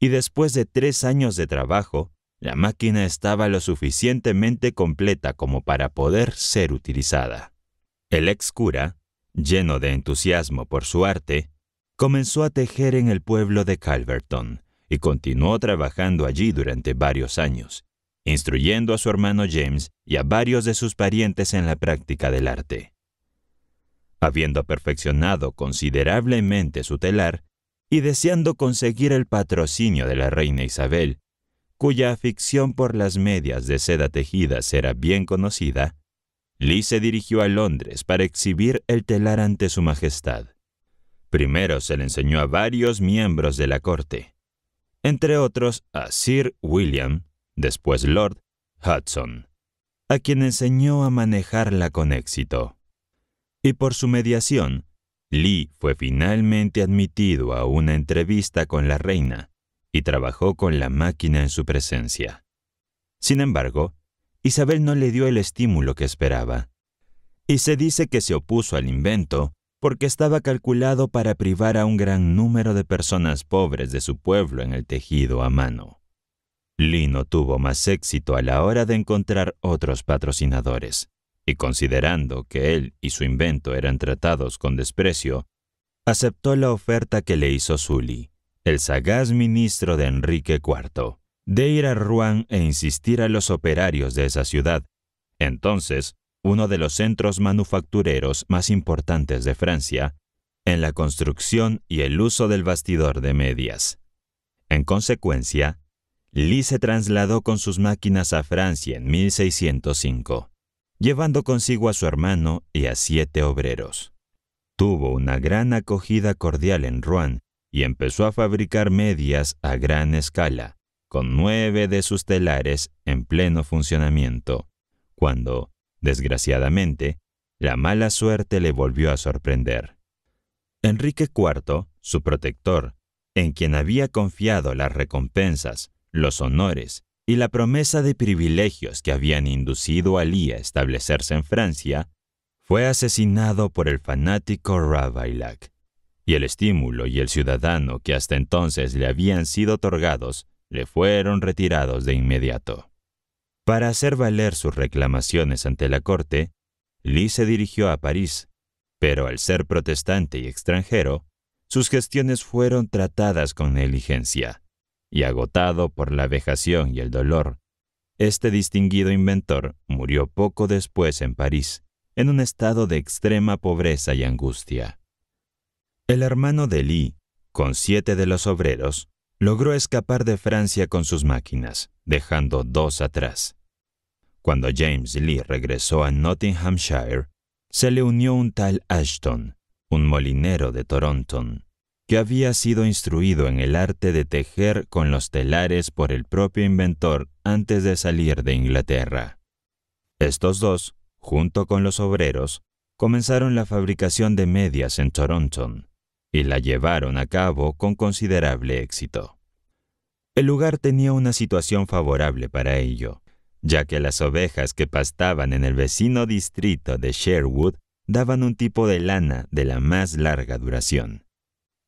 Speaker 1: y después de tres años de trabajo, la máquina estaba lo suficientemente completa como para poder ser utilizada. El ex cura, lleno de entusiasmo por su arte, comenzó a tejer en el pueblo de Calverton, y continuó trabajando allí durante varios años, instruyendo a su hermano James y a varios de sus parientes en la práctica del arte. Habiendo perfeccionado considerablemente su telar y deseando conseguir el patrocinio de la reina Isabel, cuya afición por las medias de seda tejidas era bien conocida, Lee se dirigió a Londres para exhibir el telar ante su majestad. Primero se le enseñó a varios miembros de la corte, entre otros a Sir William, después Lord Hudson, a quien enseñó a manejarla con éxito. Y por su mediación, Lee fue finalmente admitido a una entrevista con la reina y trabajó con la máquina en su presencia. Sin embargo, Isabel no le dio el estímulo que esperaba, y se dice que se opuso al invento porque estaba calculado para privar a un gran número de personas pobres de su pueblo en el tejido a mano. Lino tuvo más éxito a la hora de encontrar otros patrocinadores, y considerando que él y su invento eran tratados con desprecio, aceptó la oferta que le hizo Sully, el sagaz ministro de Enrique IV, de ir a Rouen e insistir a los operarios de esa ciudad. Entonces, uno de los centros manufactureros más importantes de Francia, en la construcción y el uso del bastidor de medias. En consecuencia, Lee se trasladó con sus máquinas a Francia en 1605, llevando consigo a su hermano y a siete obreros. Tuvo una gran acogida cordial en Rouen y empezó a fabricar medias a gran escala, con nueve de sus telares en pleno funcionamiento, cuando, Desgraciadamente, la mala suerte le volvió a sorprender. Enrique IV, su protector, en quien había confiado las recompensas, los honores y la promesa de privilegios que habían inducido a Lee a establecerse en Francia, fue asesinado por el fanático Ravaillac, y el estímulo y el ciudadano que hasta entonces le habían sido otorgados le fueron retirados de inmediato. Para hacer valer sus reclamaciones ante la corte, Lee se dirigió a París, pero al ser protestante y extranjero, sus gestiones fueron tratadas con negligencia, y agotado por la vejación y el dolor, este distinguido inventor murió poco después en París, en un estado de extrema pobreza y angustia. El hermano de Lee, con siete de los obreros, logró escapar de Francia con sus máquinas, dejando dos atrás. Cuando James Lee regresó a Nottinghamshire, se le unió un tal Ashton, un molinero de Toronto, que había sido instruido en el arte de tejer con los telares por el propio inventor antes de salir de Inglaterra. Estos dos, junto con los obreros, comenzaron la fabricación de medias en Toronto y la llevaron a cabo con considerable éxito. El lugar tenía una situación favorable para ello, ya que las ovejas que pastaban en el vecino distrito de Sherwood daban un tipo de lana de la más larga duración.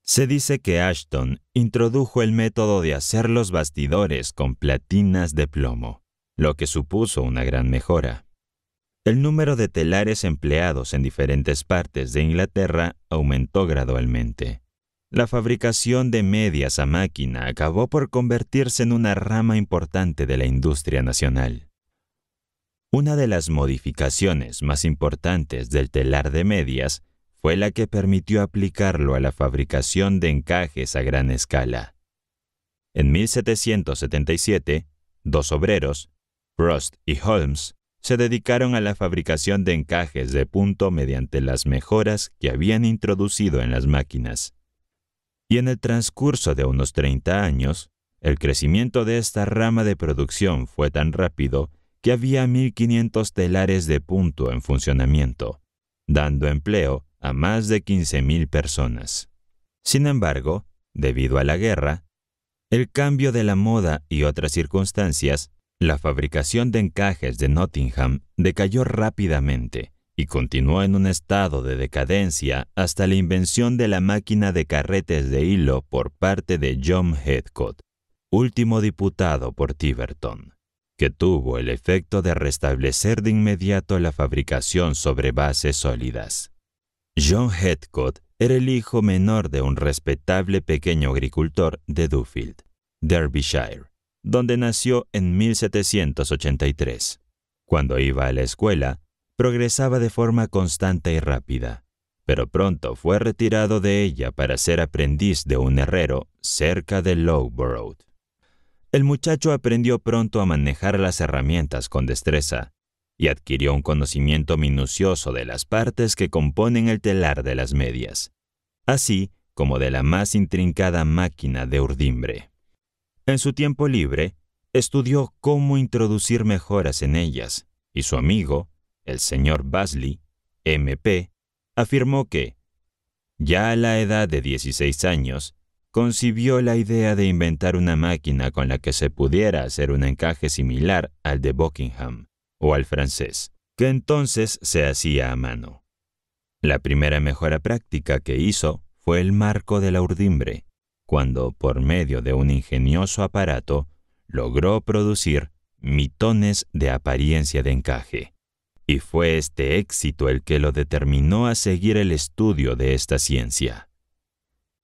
Speaker 1: Se dice que Ashton introdujo el método de hacer los bastidores con platinas de plomo, lo que supuso una gran mejora. El número de telares empleados en diferentes partes de Inglaterra aumentó gradualmente. La fabricación de medias a máquina acabó por convertirse en una rama importante de la industria nacional. Una de las modificaciones más importantes del telar de medias fue la que permitió aplicarlo a la fabricación de encajes a gran escala. En 1777, dos obreros, Frost y Holmes, se dedicaron a la fabricación de encajes de punto mediante las mejoras que habían introducido en las máquinas. Y en el transcurso de unos 30 años, el crecimiento de esta rama de producción fue tan rápido que había 1.500 telares de punto en funcionamiento, dando empleo a más de 15.000 personas. Sin embargo, debido a la guerra, el cambio de la moda y otras circunstancias, la fabricación de encajes de Nottingham decayó rápidamente y continuó en un estado de decadencia hasta la invención de la máquina de carretes de hilo por parte de John Headcott, último diputado por Tiverton que tuvo el efecto de restablecer de inmediato la fabricación sobre bases sólidas. John Hedcott era el hijo menor de un respetable pequeño agricultor de Duffield, Derbyshire, donde nació en 1783. Cuando iba a la escuela, progresaba de forma constante y rápida, pero pronto fue retirado de ella para ser aprendiz de un herrero cerca de Lowborough. El muchacho aprendió pronto a manejar las herramientas con destreza y adquirió un conocimiento minucioso de las partes que componen el telar de las medias, así como de la más intrincada máquina de urdimbre. En su tiempo libre, estudió cómo introducir mejoras en ellas, y su amigo, el señor Basley, MP, afirmó que, ya a la edad de 16 años, concibió la idea de inventar una máquina con la que se pudiera hacer un encaje similar al de Buckingham o al francés, que entonces se hacía a mano. La primera mejora práctica que hizo fue el marco de la urdimbre, cuando, por medio de un ingenioso aparato, logró producir mitones de apariencia de encaje. Y fue este éxito el que lo determinó a seguir el estudio de esta ciencia.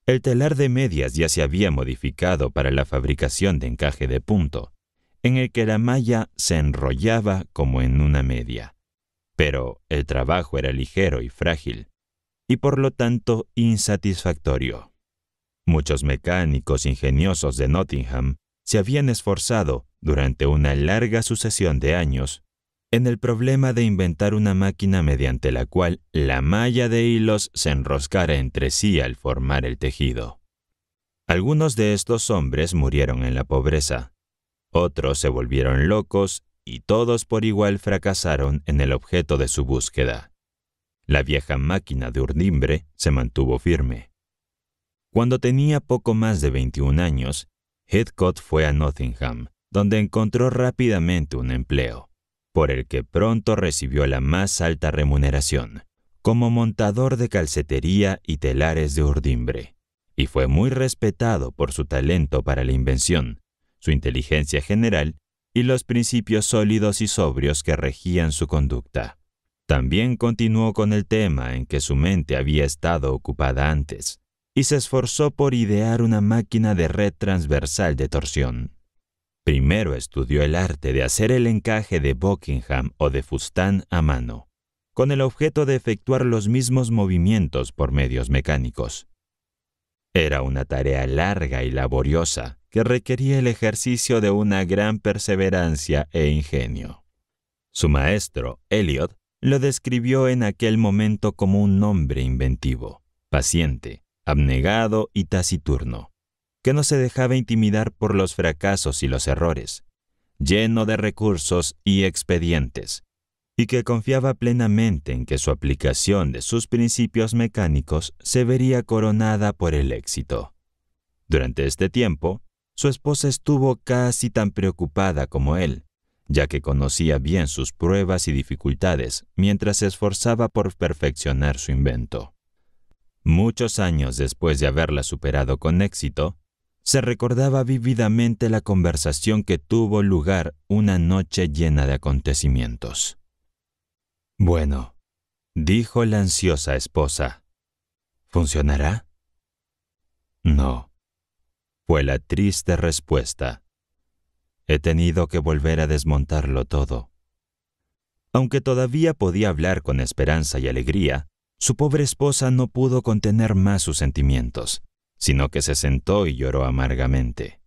Speaker 1: El telar de medias ya se había modificado para la fabricación de encaje de punto, en el que la malla se enrollaba como en una media. Pero el trabajo era ligero y frágil, y por lo tanto insatisfactorio. Muchos mecánicos ingeniosos de Nottingham se habían esforzado durante una larga sucesión de años en el problema de inventar una máquina mediante la cual la malla de hilos se enroscara entre sí al formar el tejido. Algunos de estos hombres murieron en la pobreza, otros se volvieron locos y todos por igual fracasaron en el objeto de su búsqueda. La vieja máquina de urdimbre se mantuvo firme. Cuando tenía poco más de 21 años, Heathcote fue a Nottingham, donde encontró rápidamente un empleo por el que pronto recibió la más alta remuneración, como montador de calcetería y telares de urdimbre, y fue muy respetado por su talento para la invención, su inteligencia general y los principios sólidos y sobrios que regían su conducta. También continuó con el tema en que su mente había estado ocupada antes, y se esforzó por idear una máquina de red transversal de torsión. Primero estudió el arte de hacer el encaje de Buckingham o de Fustán a mano, con el objeto de efectuar los mismos movimientos por medios mecánicos. Era una tarea larga y laboriosa que requería el ejercicio de una gran perseverancia e ingenio. Su maestro, Elliot, lo describió en aquel momento como un hombre inventivo, paciente, abnegado y taciturno que no se dejaba intimidar por los fracasos y los errores, lleno de recursos y expedientes, y que confiaba plenamente en que su aplicación de sus principios mecánicos se vería coronada por el éxito. Durante este tiempo, su esposa estuvo casi tan preocupada como él, ya que conocía bien sus pruebas y dificultades mientras se esforzaba por perfeccionar su invento. Muchos años después de haberla superado con éxito, se recordaba vívidamente la conversación que tuvo lugar una noche llena de acontecimientos. Bueno, dijo la ansiosa esposa, ¿funcionará? No, fue la triste respuesta. He tenido que volver a desmontarlo todo. Aunque todavía podía hablar con esperanza y alegría, su pobre esposa no pudo contener más sus sentimientos sino que se sentó y lloró amargamente.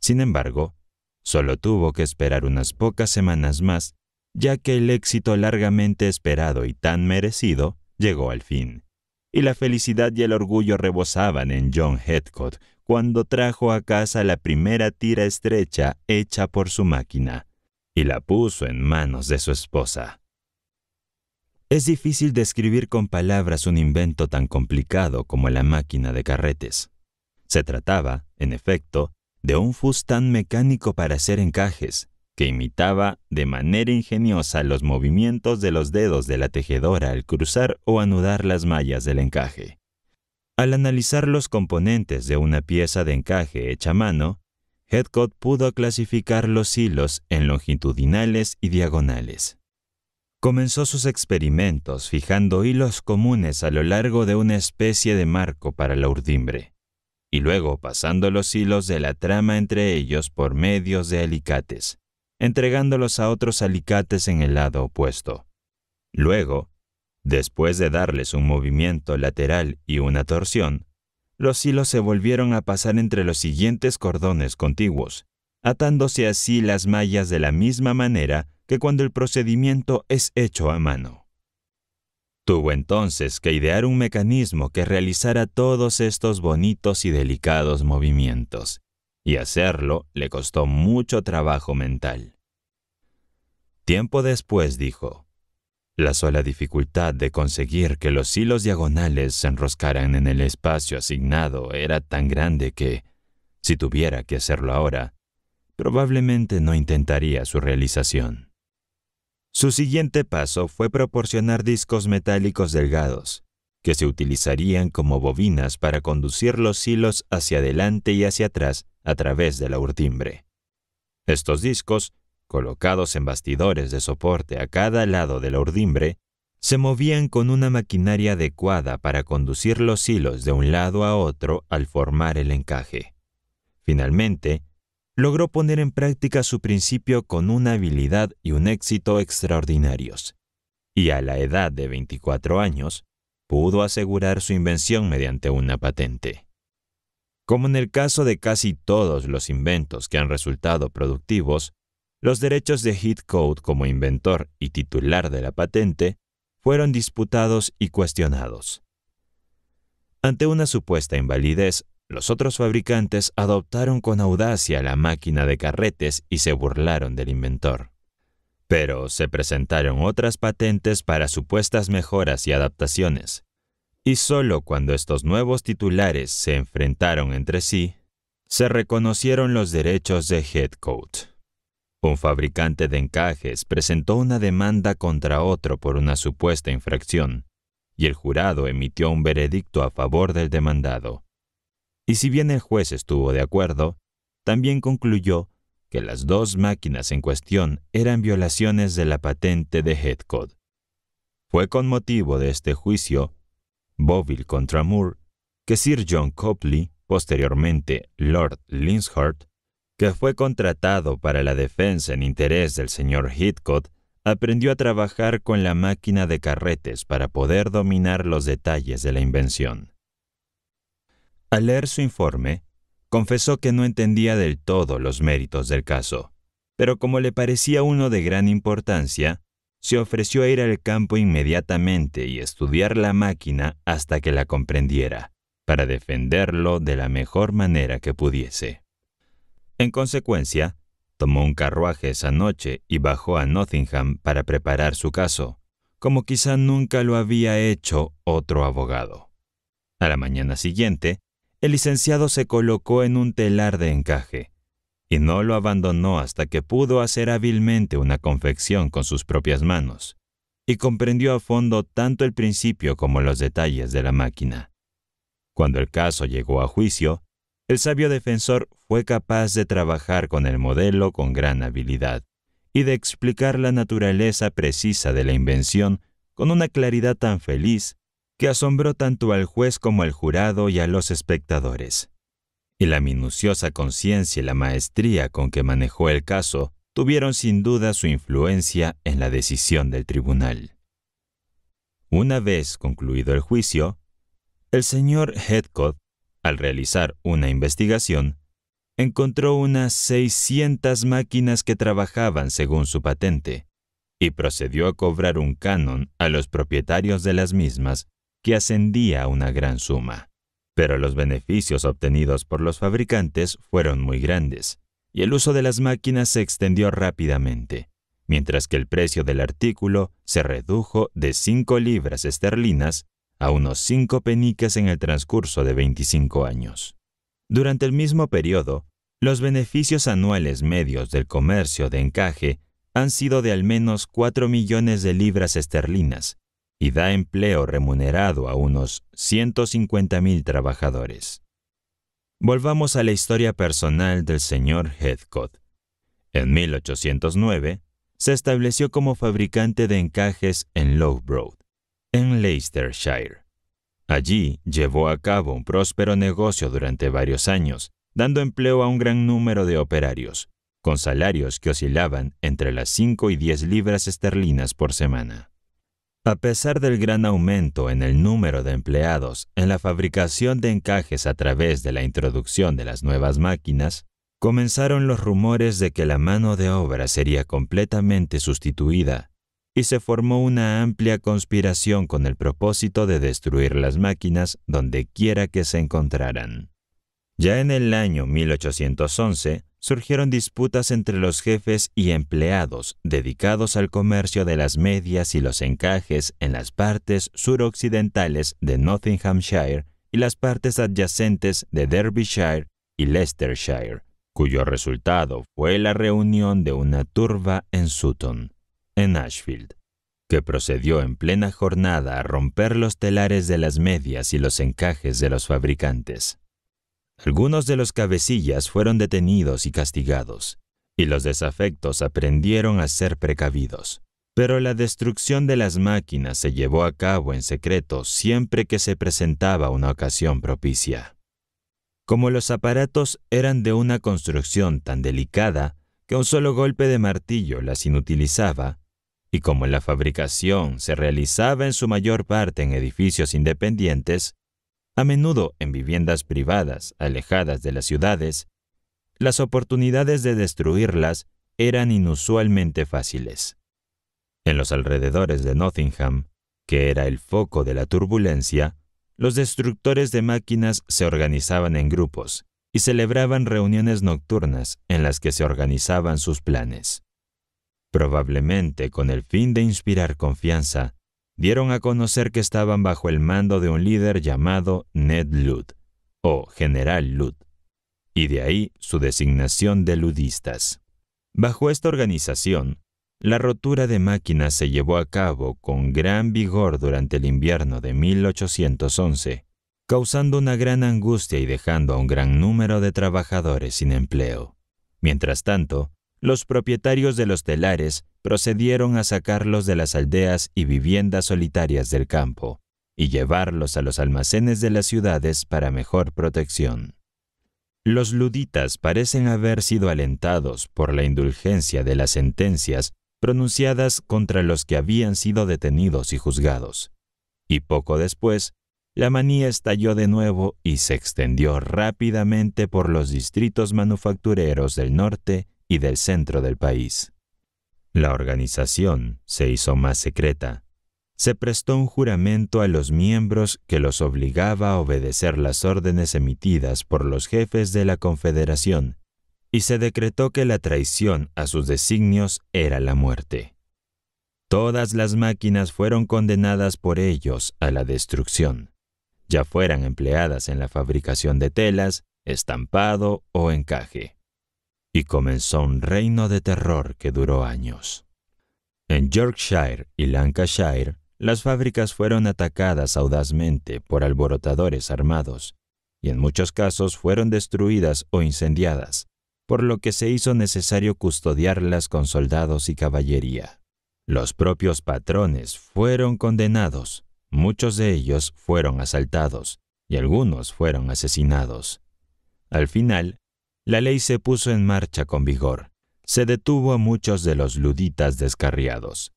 Speaker 1: Sin embargo, solo tuvo que esperar unas pocas semanas más, ya que el éxito largamente esperado y tan merecido llegó al fin, y la felicidad y el orgullo rebosaban en John Headcott cuando trajo a casa la primera tira estrecha hecha por su máquina y la puso en manos de su esposa. Es difícil describir con palabras un invento tan complicado como la máquina de carretes. Se trataba, en efecto, de un fustán mecánico para hacer encajes, que imitaba de manera ingeniosa los movimientos de los dedos de la tejedora al cruzar o anudar las mallas del encaje. Al analizar los componentes de una pieza de encaje hecha a mano, Headcott pudo clasificar los hilos en longitudinales y diagonales comenzó sus experimentos fijando hilos comunes a lo largo de una especie de marco para la urdimbre, y luego pasando los hilos de la trama entre ellos por medios de alicates, entregándolos a otros alicates en el lado opuesto. Luego, después de darles un movimiento lateral y una torsión, los hilos se volvieron a pasar entre los siguientes cordones contiguos, atándose así las mallas de la misma manera que cuando el procedimiento es hecho a mano. Tuvo entonces que idear un mecanismo que realizara todos estos bonitos y delicados movimientos, y hacerlo le costó mucho trabajo mental. Tiempo después dijo, la sola dificultad de conseguir que los hilos diagonales se enroscaran en el espacio asignado era tan grande que, si tuviera que hacerlo ahora, probablemente no intentaría su realización. Su siguiente paso fue proporcionar discos metálicos delgados, que se utilizarían como bobinas para conducir los hilos hacia adelante y hacia atrás a través de la urtimbre. Estos discos, colocados en bastidores de soporte a cada lado de la urdimbre, se movían con una maquinaria adecuada para conducir los hilos de un lado a otro al formar el encaje. Finalmente, logró poner en práctica su principio con una habilidad y un éxito extraordinarios, y a la edad de 24 años pudo asegurar su invención mediante una patente. Como en el caso de casi todos los inventos que han resultado productivos, los derechos de Heathcote como inventor y titular de la patente fueron disputados y cuestionados. Ante una supuesta invalidez los otros fabricantes adoptaron con audacia la máquina de carretes y se burlaron del inventor. Pero se presentaron otras patentes para supuestas mejoras y adaptaciones. Y solo cuando estos nuevos titulares se enfrentaron entre sí, se reconocieron los derechos de Headcoat. Un fabricante de encajes presentó una demanda contra otro por una supuesta infracción, y el jurado emitió un veredicto a favor del demandado y si bien el juez estuvo de acuerdo, también concluyó que las dos máquinas en cuestión eran violaciones de la patente de Heathcote. Fue con motivo de este juicio, Bovill contra Moore, que Sir John Copley, posteriormente Lord Linshart, que fue contratado para la defensa en interés del señor Heathcote, aprendió a trabajar con la máquina de carretes para poder dominar los detalles de la invención. Al leer su informe, confesó que no entendía del todo los méritos del caso, pero como le parecía uno de gran importancia, se ofreció a ir al campo inmediatamente y estudiar la máquina hasta que la comprendiera, para defenderlo de la mejor manera que pudiese. En consecuencia, tomó un carruaje esa noche y bajó a Nottingham para preparar su caso, como quizá nunca lo había hecho otro abogado. A la mañana siguiente, el licenciado se colocó en un telar de encaje y no lo abandonó hasta que pudo hacer hábilmente una confección con sus propias manos y comprendió a fondo tanto el principio como los detalles de la máquina. Cuando el caso llegó a juicio, el sabio defensor fue capaz de trabajar con el modelo con gran habilidad y de explicar la naturaleza precisa de la invención con una claridad tan feliz que asombró tanto al juez como al jurado y a los espectadores. Y la minuciosa conciencia y la maestría con que manejó el caso tuvieron sin duda su influencia en la decisión del tribunal. Una vez concluido el juicio, el señor Hedcott, al realizar una investigación, encontró unas 600 máquinas que trabajaban según su patente y procedió a cobrar un canon a los propietarios de las mismas que ascendía a una gran suma. Pero los beneficios obtenidos por los fabricantes fueron muy grandes, y el uso de las máquinas se extendió rápidamente, mientras que el precio del artículo se redujo de 5 libras esterlinas a unos 5 peniques en el transcurso de 25 años. Durante el mismo periodo, los beneficios anuales medios del comercio de encaje han sido de al menos 4 millones de libras esterlinas, y da empleo remunerado a unos 150.000 trabajadores. Volvamos a la historia personal del señor Heathcote. En 1809, se estableció como fabricante de encajes en Lowbrook, en Leicestershire. Allí llevó a cabo un próspero negocio durante varios años, dando empleo a un gran número de operarios, con salarios que oscilaban entre las 5 y 10 libras esterlinas por semana. A pesar del gran aumento en el número de empleados en la fabricación de encajes a través de la introducción de las nuevas máquinas, comenzaron los rumores de que la mano de obra sería completamente sustituida, y se formó una amplia conspiración con el propósito de destruir las máquinas donde quiera que se encontraran. Ya en el año 1811, surgieron disputas entre los jefes y empleados dedicados al comercio de las medias y los encajes en las partes suroccidentales de Nottinghamshire y las partes adyacentes de Derbyshire y Leicestershire, cuyo resultado fue la reunión de una turba en Sutton, en Ashfield, que procedió en plena jornada a romper los telares de las medias y los encajes de los fabricantes. Algunos de los cabecillas fueron detenidos y castigados, y los desafectos aprendieron a ser precavidos. Pero la destrucción de las máquinas se llevó a cabo en secreto siempre que se presentaba una ocasión propicia. Como los aparatos eran de una construcción tan delicada que un solo golpe de martillo las inutilizaba, y como la fabricación se realizaba en su mayor parte en edificios independientes, a menudo en viviendas privadas, alejadas de las ciudades, las oportunidades de destruirlas eran inusualmente fáciles. En los alrededores de Nottingham, que era el foco de la turbulencia, los destructores de máquinas se organizaban en grupos y celebraban reuniones nocturnas en las que se organizaban sus planes. Probablemente con el fin de inspirar confianza dieron a conocer que estaban bajo el mando de un líder llamado Ned Lud, o General Lud, y de ahí su designación de ludistas. Bajo esta organización, la rotura de máquinas se llevó a cabo con gran vigor durante el invierno de 1811, causando una gran angustia y dejando a un gran número de trabajadores sin empleo. Mientras tanto, los propietarios de los telares procedieron a sacarlos de las aldeas y viviendas solitarias del campo y llevarlos a los almacenes de las ciudades para mejor protección. Los luditas parecen haber sido alentados por la indulgencia de las sentencias pronunciadas contra los que habían sido detenidos y juzgados. Y poco después, la manía estalló de nuevo y se extendió rápidamente por los distritos manufactureros del norte y del centro del país. La organización se hizo más secreta. Se prestó un juramento a los miembros que los obligaba a obedecer las órdenes emitidas por los jefes de la Confederación, y se decretó que la traición a sus designios era la muerte. Todas las máquinas fueron condenadas por ellos a la destrucción, ya fueran empleadas en la fabricación de telas, estampado o encaje y comenzó un reino de terror que duró años. En Yorkshire y Lancashire, las fábricas fueron atacadas audazmente por alborotadores armados y en muchos casos fueron destruidas o incendiadas, por lo que se hizo necesario custodiarlas con soldados y caballería. Los propios patrones fueron condenados, muchos de ellos fueron asaltados y algunos fueron asesinados. Al final, la ley se puso en marcha con vigor. Se detuvo a muchos de los luditas descarriados.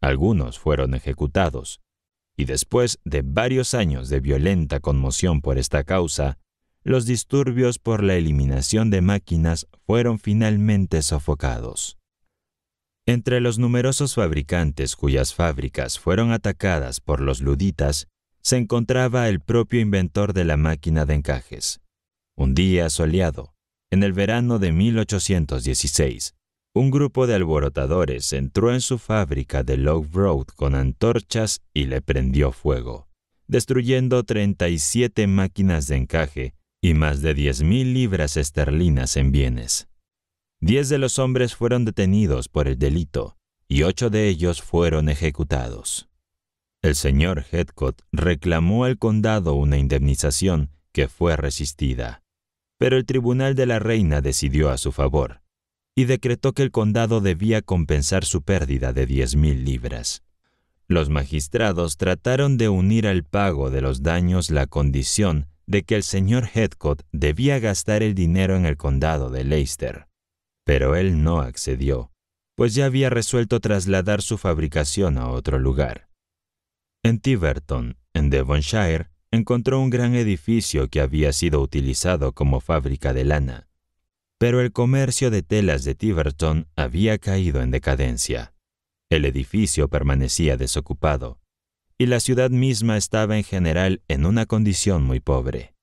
Speaker 1: Algunos fueron ejecutados. Y después de varios años de violenta conmoción por esta causa, los disturbios por la eliminación de máquinas fueron finalmente sofocados. Entre los numerosos fabricantes cuyas fábricas fueron atacadas por los luditas, se encontraba el propio inventor de la máquina de encajes. Un día soleado, en el verano de 1816, un grupo de alborotadores entró en su fábrica de Log Road con antorchas y le prendió fuego, destruyendo 37 máquinas de encaje y más de 10.000 libras esterlinas en bienes. Diez de los hombres fueron detenidos por el delito y ocho de ellos fueron ejecutados. El señor Headcott reclamó al condado una indemnización que fue resistida pero el tribunal de la reina decidió a su favor y decretó que el condado debía compensar su pérdida de 10.000 libras. Los magistrados trataron de unir al pago de los daños la condición de que el señor Headcott debía gastar el dinero en el condado de Leicester, pero él no accedió, pues ya había resuelto trasladar su fabricación a otro lugar. En Tiverton, en Devonshire, encontró un gran edificio que había sido utilizado como fábrica de lana, pero el comercio de telas de Tiverton había caído en decadencia. El edificio permanecía desocupado, y la ciudad misma estaba en general en una condición muy pobre.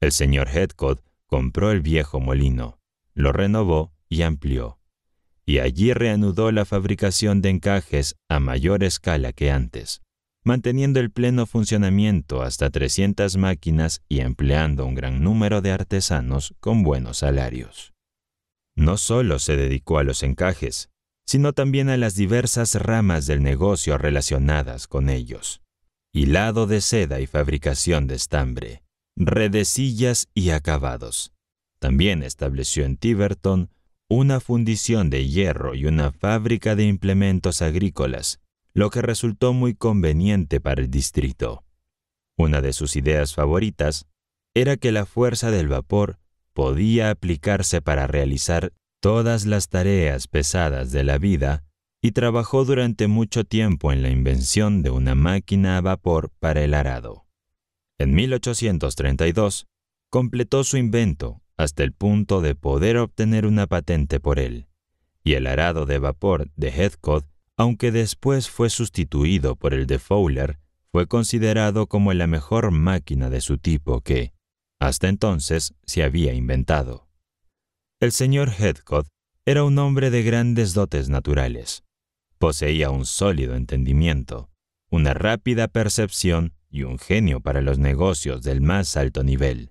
Speaker 1: El señor Headcott compró el viejo molino, lo renovó y amplió, y allí reanudó la fabricación de encajes a mayor escala que antes manteniendo el pleno funcionamiento hasta 300 máquinas y empleando un gran número de artesanos con buenos salarios. No solo se dedicó a los encajes, sino también a las diversas ramas del negocio relacionadas con ellos. Hilado de seda y fabricación de estambre, redesillas y acabados. También estableció en Tiverton una fundición de hierro y una fábrica de implementos agrícolas, lo que resultó muy conveniente para el distrito. Una de sus ideas favoritas era que la fuerza del vapor podía aplicarse para realizar todas las tareas pesadas de la vida y trabajó durante mucho tiempo en la invención de una máquina a vapor para el arado. En 1832, completó su invento hasta el punto de poder obtener una patente por él, y el arado de vapor de Heathcote aunque después fue sustituido por el de Fowler, fue considerado como la mejor máquina de su tipo que, hasta entonces, se había inventado. El señor Hedcott era un hombre de grandes dotes naturales. Poseía un sólido entendimiento, una rápida percepción y un genio para los negocios del más alto nivel.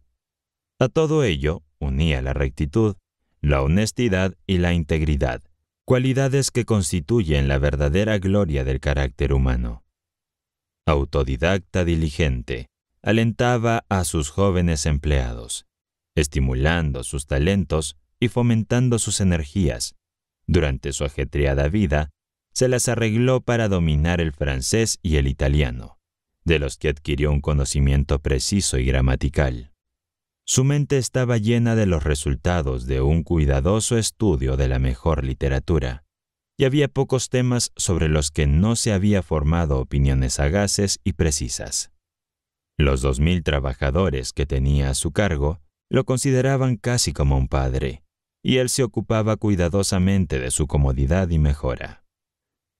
Speaker 1: A todo ello unía la rectitud, la honestidad y la integridad cualidades que constituyen la verdadera gloria del carácter humano. Autodidacta diligente, alentaba a sus jóvenes empleados, estimulando sus talentos y fomentando sus energías. Durante su ajetreada vida, se las arregló para dominar el francés y el italiano, de los que adquirió un conocimiento preciso y gramatical. Su mente estaba llena de los resultados de un cuidadoso estudio de la mejor literatura, y había pocos temas sobre los que no se había formado opiniones sagaces y precisas. Los dos mil trabajadores que tenía a su cargo lo consideraban casi como un padre, y él se ocupaba cuidadosamente de su comodidad y mejora.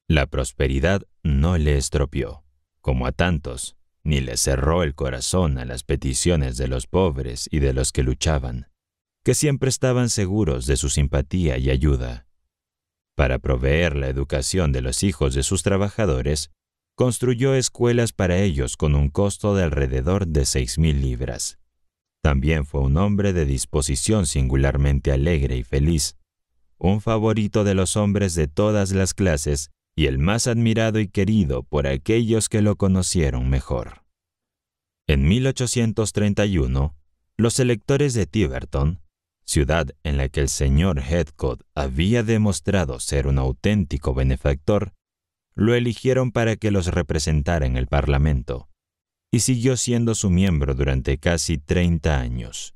Speaker 1: La prosperidad no le estropeó, como a tantos, ni le cerró el corazón a las peticiones de los pobres y de los que luchaban, que siempre estaban seguros de su simpatía y ayuda. Para proveer la educación de los hijos de sus trabajadores, construyó escuelas para ellos con un costo de alrededor de seis mil libras. También fue un hombre de disposición singularmente alegre y feliz, un favorito de los hombres de todas las clases y el más admirado y querido por aquellos que lo conocieron mejor. En 1831, los electores de Tiverton, ciudad en la que el señor Heathcote había demostrado ser un auténtico benefactor, lo eligieron para que los representara en el Parlamento, y siguió siendo su miembro durante casi 30 años.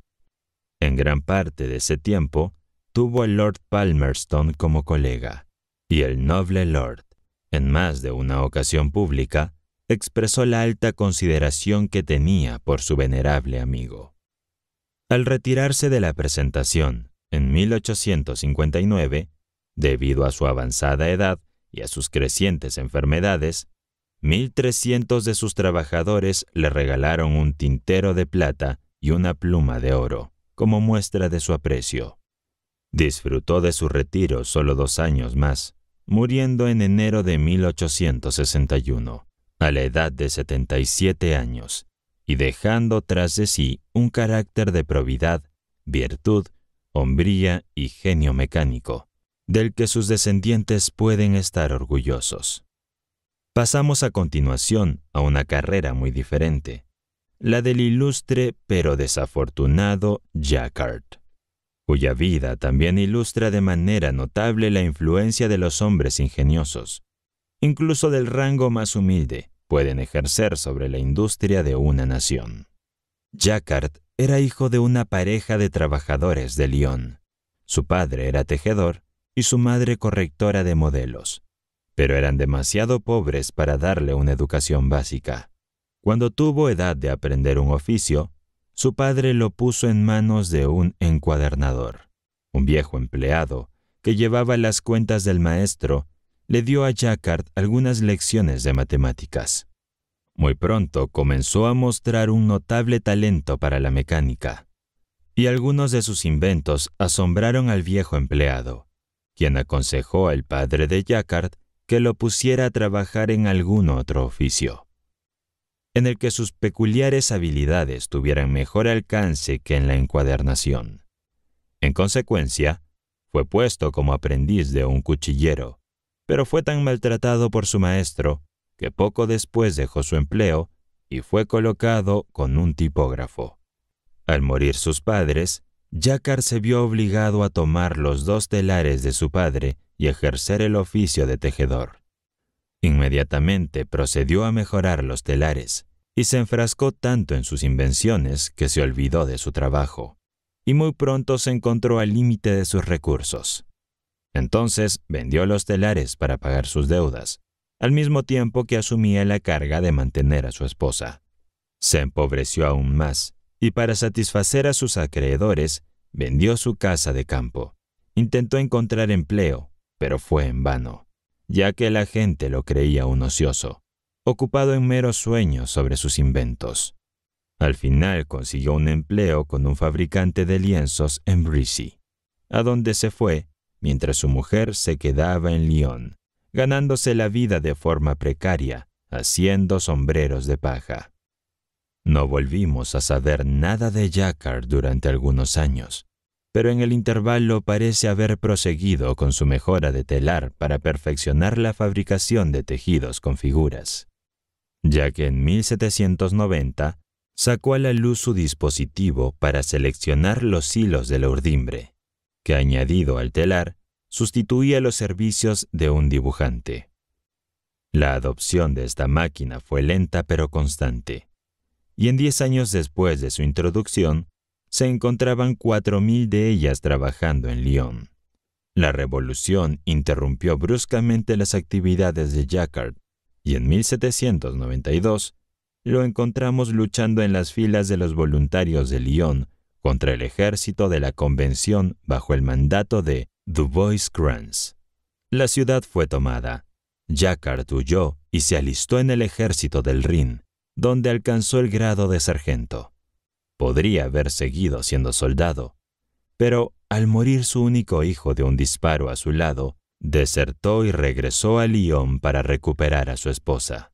Speaker 1: En gran parte de ese tiempo, tuvo el Lord Palmerston como colega, y el noble Lord en más de una ocasión pública, expresó la alta consideración que tenía por su venerable amigo. Al retirarse de la presentación, en 1859, debido a su avanzada edad y a sus crecientes enfermedades, 1.300 de sus trabajadores le regalaron un tintero de plata y una pluma de oro, como muestra de su aprecio. Disfrutó de su retiro solo dos años más, muriendo en enero de 1861, a la edad de 77 años, y dejando tras de sí un carácter de probidad, virtud, hombría y genio mecánico, del que sus descendientes pueden estar orgullosos. Pasamos a continuación a una carrera muy diferente, la del ilustre pero desafortunado Jacquard cuya vida también ilustra de manera notable la influencia de los hombres ingeniosos, incluso del rango más humilde, pueden ejercer sobre la industria de una nación. Jacquard era hijo de una pareja de trabajadores de Lyon. Su padre era tejedor y su madre correctora de modelos, pero eran demasiado pobres para darle una educación básica. Cuando tuvo edad de aprender un oficio, su padre lo puso en manos de un encuadernador. Un viejo empleado, que llevaba las cuentas del maestro, le dio a Jacquard algunas lecciones de matemáticas. Muy pronto comenzó a mostrar un notable talento para la mecánica, y algunos de sus inventos asombraron al viejo empleado, quien aconsejó al padre de Jacquard que lo pusiera a trabajar en algún otro oficio en el que sus peculiares habilidades tuvieran mejor alcance que en la encuadernación. En consecuencia, fue puesto como aprendiz de un cuchillero, pero fue tan maltratado por su maestro que poco después dejó su empleo y fue colocado con un tipógrafo. Al morir sus padres, Jacar se vio obligado a tomar los dos telares de su padre y ejercer el oficio de tejedor. Inmediatamente procedió a mejorar los telares y se enfrascó tanto en sus invenciones que se olvidó de su trabajo, y muy pronto se encontró al límite de sus recursos. Entonces vendió los telares para pagar sus deudas, al mismo tiempo que asumía la carga de mantener a su esposa. Se empobreció aún más, y para satisfacer a sus acreedores, vendió su casa de campo. Intentó encontrar empleo, pero fue en vano ya que la gente lo creía un ocioso, ocupado en meros sueños sobre sus inventos. Al final consiguió un empleo con un fabricante de lienzos en Brissy, a donde se fue mientras su mujer se quedaba en Lyon, ganándose la vida de forma precaria, haciendo sombreros de paja. No volvimos a saber nada de Jacquard durante algunos años, pero en el intervalo parece haber proseguido con su mejora de telar para perfeccionar la fabricación de tejidos con figuras, ya que en 1790 sacó a la luz su dispositivo para seleccionar los hilos de la urdimbre, que añadido al telar sustituía los servicios de un dibujante. La adopción de esta máquina fue lenta pero constante, y en diez años después de su introducción se encontraban cuatro mil de ellas trabajando en Lyon. La revolución interrumpió bruscamente las actividades de Jacquard y en 1792 lo encontramos luchando en las filas de los voluntarios de Lyon contra el ejército de la Convención bajo el mandato de dubois Grants. La ciudad fue tomada. Jacquard huyó y se alistó en el ejército del Rin, donde alcanzó el grado de sargento podría haber seguido siendo soldado, pero al morir su único hijo de un disparo a su lado, desertó y regresó a Lyon para recuperar a su esposa.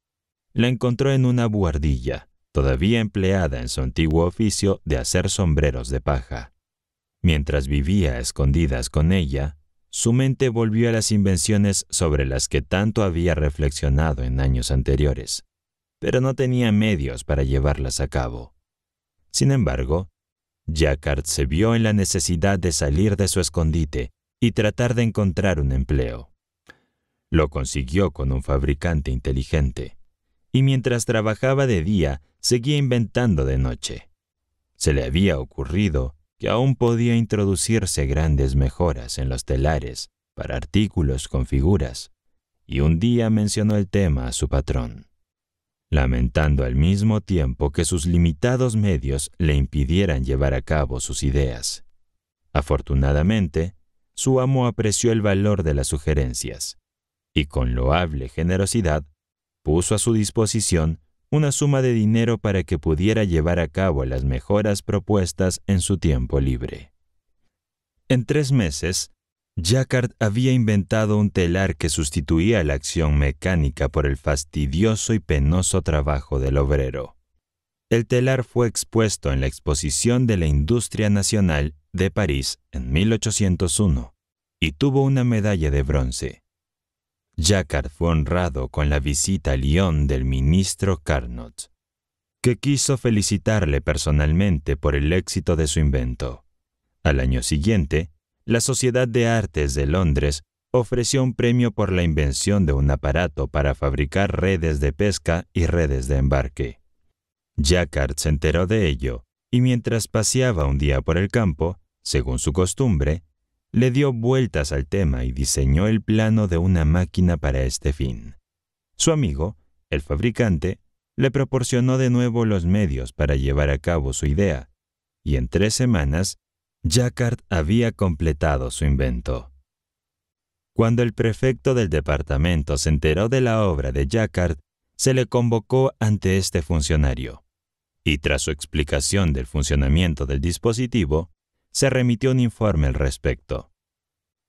Speaker 1: La encontró en una buhardilla, todavía empleada en su antiguo oficio de hacer sombreros de paja. Mientras vivía escondidas con ella, su mente volvió a las invenciones sobre las que tanto había reflexionado en años anteriores, pero no tenía medios para llevarlas a cabo. Sin embargo, Jacquard se vio en la necesidad de salir de su escondite y tratar de encontrar un empleo. Lo consiguió con un fabricante inteligente, y mientras trabajaba de día, seguía inventando de noche. Se le había ocurrido que aún podía introducirse grandes mejoras en los telares para artículos con figuras, y un día mencionó el tema a su patrón lamentando al mismo tiempo que sus limitados medios le impidieran llevar a cabo sus ideas. Afortunadamente, su amo apreció el valor de las sugerencias y con loable generosidad puso a su disposición una suma de dinero para que pudiera llevar a cabo las mejoras propuestas en su tiempo libre. En tres meses, Jacquard había inventado un telar que sustituía la acción mecánica por el fastidioso y penoso trabajo del obrero. El telar fue expuesto en la Exposición de la Industria Nacional de París en 1801 y tuvo una medalla de bronce. Jacquard fue honrado con la visita a Lyon del ministro Carnot, que quiso felicitarle personalmente por el éxito de su invento. Al año siguiente, la Sociedad de Artes de Londres ofreció un premio por la invención de un aparato para fabricar redes de pesca y redes de embarque. Jacquard se enteró de ello y mientras paseaba un día por el campo, según su costumbre, le dio vueltas al tema y diseñó el plano de una máquina para este fin. Su amigo, el fabricante, le proporcionó de nuevo los medios para llevar a cabo su idea, y en tres semanas Jacquard había completado su invento. Cuando el prefecto del departamento se enteró de la obra de Jacquard, se le convocó ante este funcionario, y tras su explicación del funcionamiento del dispositivo, se remitió un informe al respecto.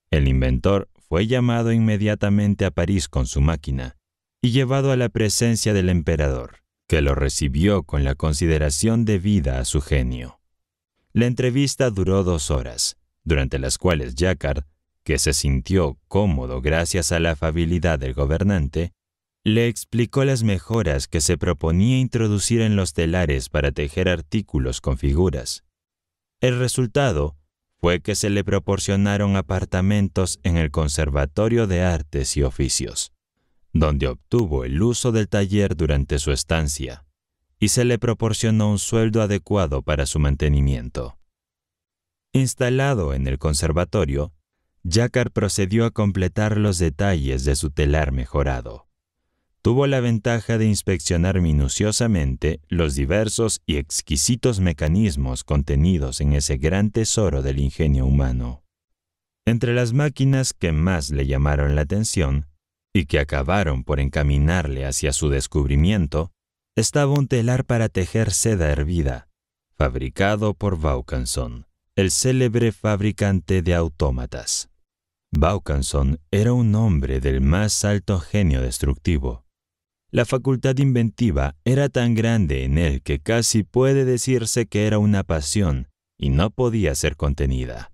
Speaker 1: El inventor fue llamado inmediatamente a París con su máquina y llevado a la presencia del emperador, que lo recibió con la consideración debida a su genio. La entrevista duró dos horas, durante las cuales Jacquard, que se sintió cómodo gracias a la afabilidad del gobernante, le explicó las mejoras que se proponía introducir en los telares para tejer artículos con figuras. El resultado fue que se le proporcionaron apartamentos en el Conservatorio de Artes y Oficios, donde obtuvo el uso del taller durante su estancia y se le proporcionó un sueldo adecuado para su mantenimiento. Instalado en el conservatorio, Jacquard procedió a completar los detalles de su telar mejorado. Tuvo la ventaja de inspeccionar minuciosamente los diversos y exquisitos mecanismos contenidos en ese gran tesoro del ingenio humano. Entre las máquinas que más le llamaron la atención y que acabaron por encaminarle hacia su descubrimiento, estaba un telar para tejer seda hervida, fabricado por Vaucanson, el célebre fabricante de autómatas. Vaucanson era un hombre del más alto genio destructivo. La facultad inventiva era tan grande en él que casi puede decirse que era una pasión y no podía ser contenida.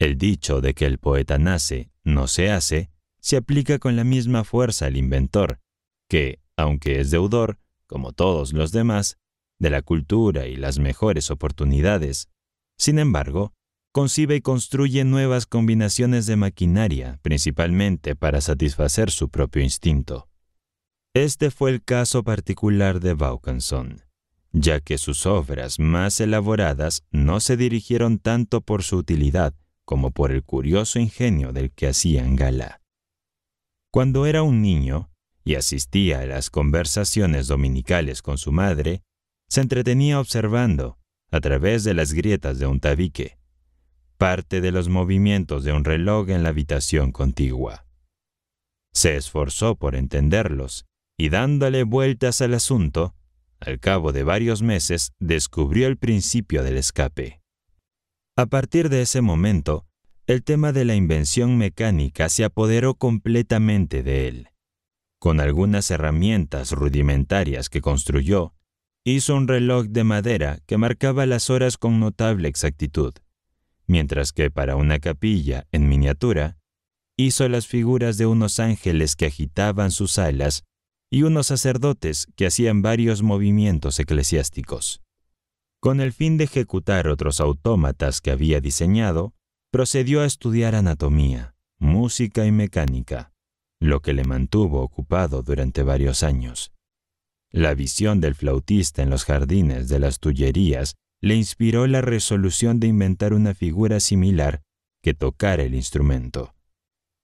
Speaker 1: El dicho de que el poeta nace, no se hace, se aplica con la misma fuerza al inventor, que, aunque es deudor, como todos los demás, de la cultura y las mejores oportunidades. Sin embargo, concibe y construye nuevas combinaciones de maquinaria, principalmente para satisfacer su propio instinto. Este fue el caso particular de Vaucanson, ya que sus obras más elaboradas no se dirigieron tanto por su utilidad como por el curioso ingenio del que hacían gala. Cuando era un niño, y asistía a las conversaciones dominicales con su madre, se entretenía observando, a través de las grietas de un tabique, parte de los movimientos de un reloj en la habitación contigua. Se esforzó por entenderlos y dándole vueltas al asunto, al cabo de varios meses descubrió el principio del escape. A partir de ese momento, el tema de la invención mecánica se apoderó completamente de él con algunas herramientas rudimentarias que construyó, hizo un reloj de madera que marcaba las horas con notable exactitud, mientras que para una capilla en miniatura, hizo las figuras de unos ángeles que agitaban sus alas y unos sacerdotes que hacían varios movimientos eclesiásticos. Con el fin de ejecutar otros autómatas que había diseñado, procedió a estudiar anatomía, música y mecánica lo que le mantuvo ocupado durante varios años. La visión del flautista en los jardines de las Tullerías le inspiró la resolución de inventar una figura similar que tocara el instrumento.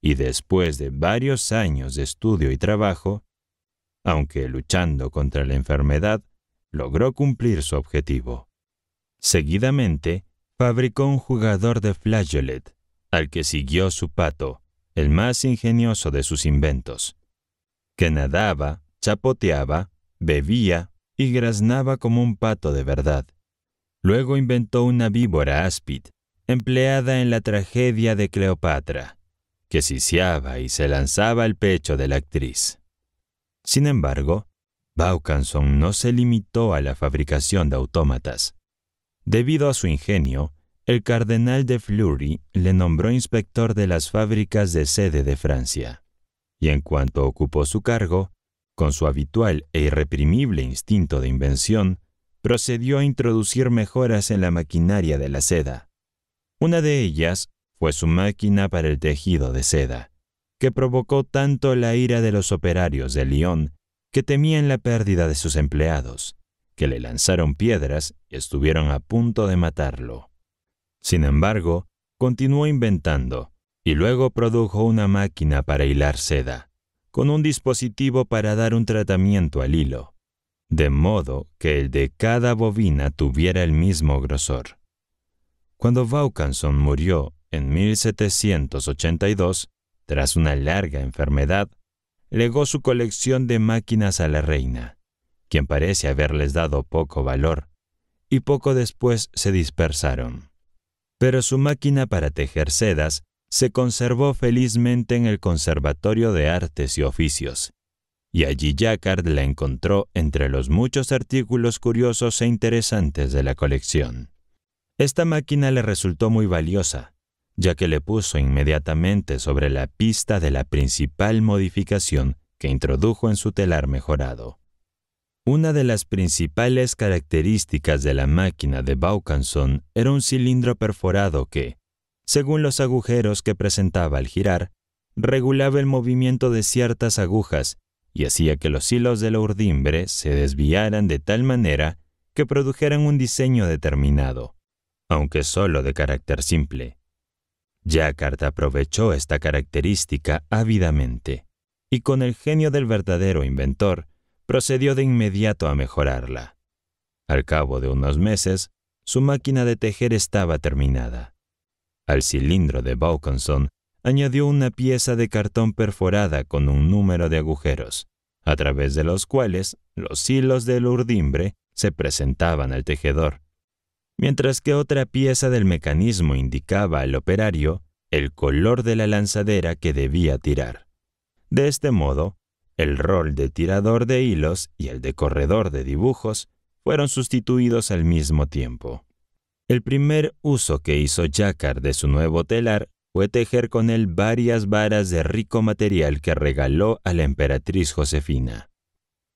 Speaker 1: Y después de varios años de estudio y trabajo, aunque luchando contra la enfermedad, logró cumplir su objetivo. Seguidamente, fabricó un jugador de flageolet, al que siguió su pato, el más ingenioso de sus inventos, que nadaba, chapoteaba, bebía y graznaba como un pato de verdad. Luego inventó una víbora áspid, empleada en la tragedia de Cleopatra, que siciaba y se lanzaba al pecho de la actriz. Sin embargo, Baucanson no se limitó a la fabricación de autómatas. Debido a su ingenio, el cardenal de Fleury le nombró inspector de las fábricas de sede de Francia, y en cuanto ocupó su cargo, con su habitual e irreprimible instinto de invención, procedió a introducir mejoras en la maquinaria de la seda. Una de ellas fue su máquina para el tejido de seda, que provocó tanto la ira de los operarios de Lyon que temían la pérdida de sus empleados, que le lanzaron piedras y estuvieron a punto de matarlo. Sin embargo, continuó inventando, y luego produjo una máquina para hilar seda, con un dispositivo para dar un tratamiento al hilo, de modo que el de cada bobina tuviera el mismo grosor. Cuando Vaucanson murió en 1782, tras una larga enfermedad, legó su colección de máquinas a la reina, quien parece haberles dado poco valor, y poco después se dispersaron pero su máquina para tejer sedas se conservó felizmente en el Conservatorio de Artes y Oficios, y allí Jacquard la encontró entre los muchos artículos curiosos e interesantes de la colección. Esta máquina le resultó muy valiosa, ya que le puso inmediatamente sobre la pista de la principal modificación que introdujo en su telar mejorado. Una de las principales características de la máquina de Baucanson era un cilindro perforado que, según los agujeros que presentaba al girar, regulaba el movimiento de ciertas agujas y hacía que los hilos del urdimbre se desviaran de tal manera que produjeran un diseño determinado, aunque solo de carácter simple. Jacquard aprovechó esta característica ávidamente y con el genio del verdadero inventor procedió de inmediato a mejorarla. Al cabo de unos meses, su máquina de tejer estaba terminada. Al cilindro de Baucanson añadió una pieza de cartón perforada con un número de agujeros, a través de los cuales los hilos del urdimbre se presentaban al tejedor, mientras que otra pieza del mecanismo indicaba al operario el color de la lanzadera que debía tirar. De este modo, el rol de tirador de hilos y el de corredor de dibujos fueron sustituidos al mismo tiempo. El primer uso que hizo Jacquard de su nuevo telar fue tejer con él varias varas de rico material que regaló a la emperatriz Josefina.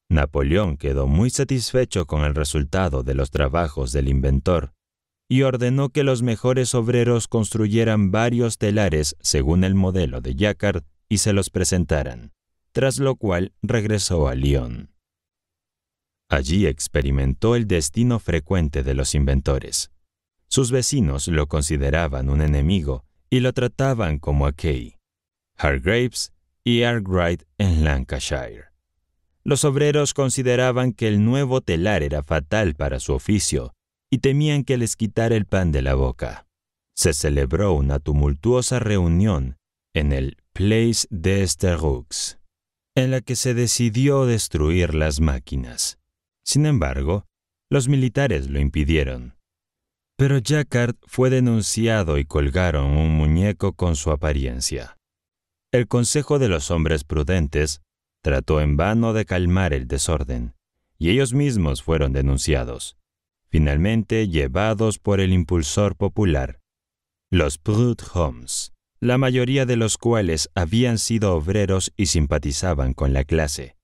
Speaker 1: Napoleón quedó muy satisfecho con el resultado de los trabajos del inventor y ordenó que los mejores obreros construyeran varios telares según el modelo de Jacquard y se los presentaran tras lo cual regresó a Lyon. Allí experimentó el destino frecuente de los inventores. Sus vecinos lo consideraban un enemigo y lo trataban como a Kay, Hargraves y Arkwright en Lancashire. Los obreros consideraban que el nuevo telar era fatal para su oficio y temían que les quitara el pan de la boca. Se celebró una tumultuosa reunión en el Place des en la que se decidió destruir las máquinas. Sin embargo, los militares lo impidieron. Pero Jacquard fue denunciado y colgaron un muñeco con su apariencia. El Consejo de los Hombres Prudentes trató en vano de calmar el desorden, y ellos mismos fueron denunciados, finalmente llevados por el impulsor popular, los Prud Homes la mayoría de los cuales habían sido obreros y simpatizaban con la clase,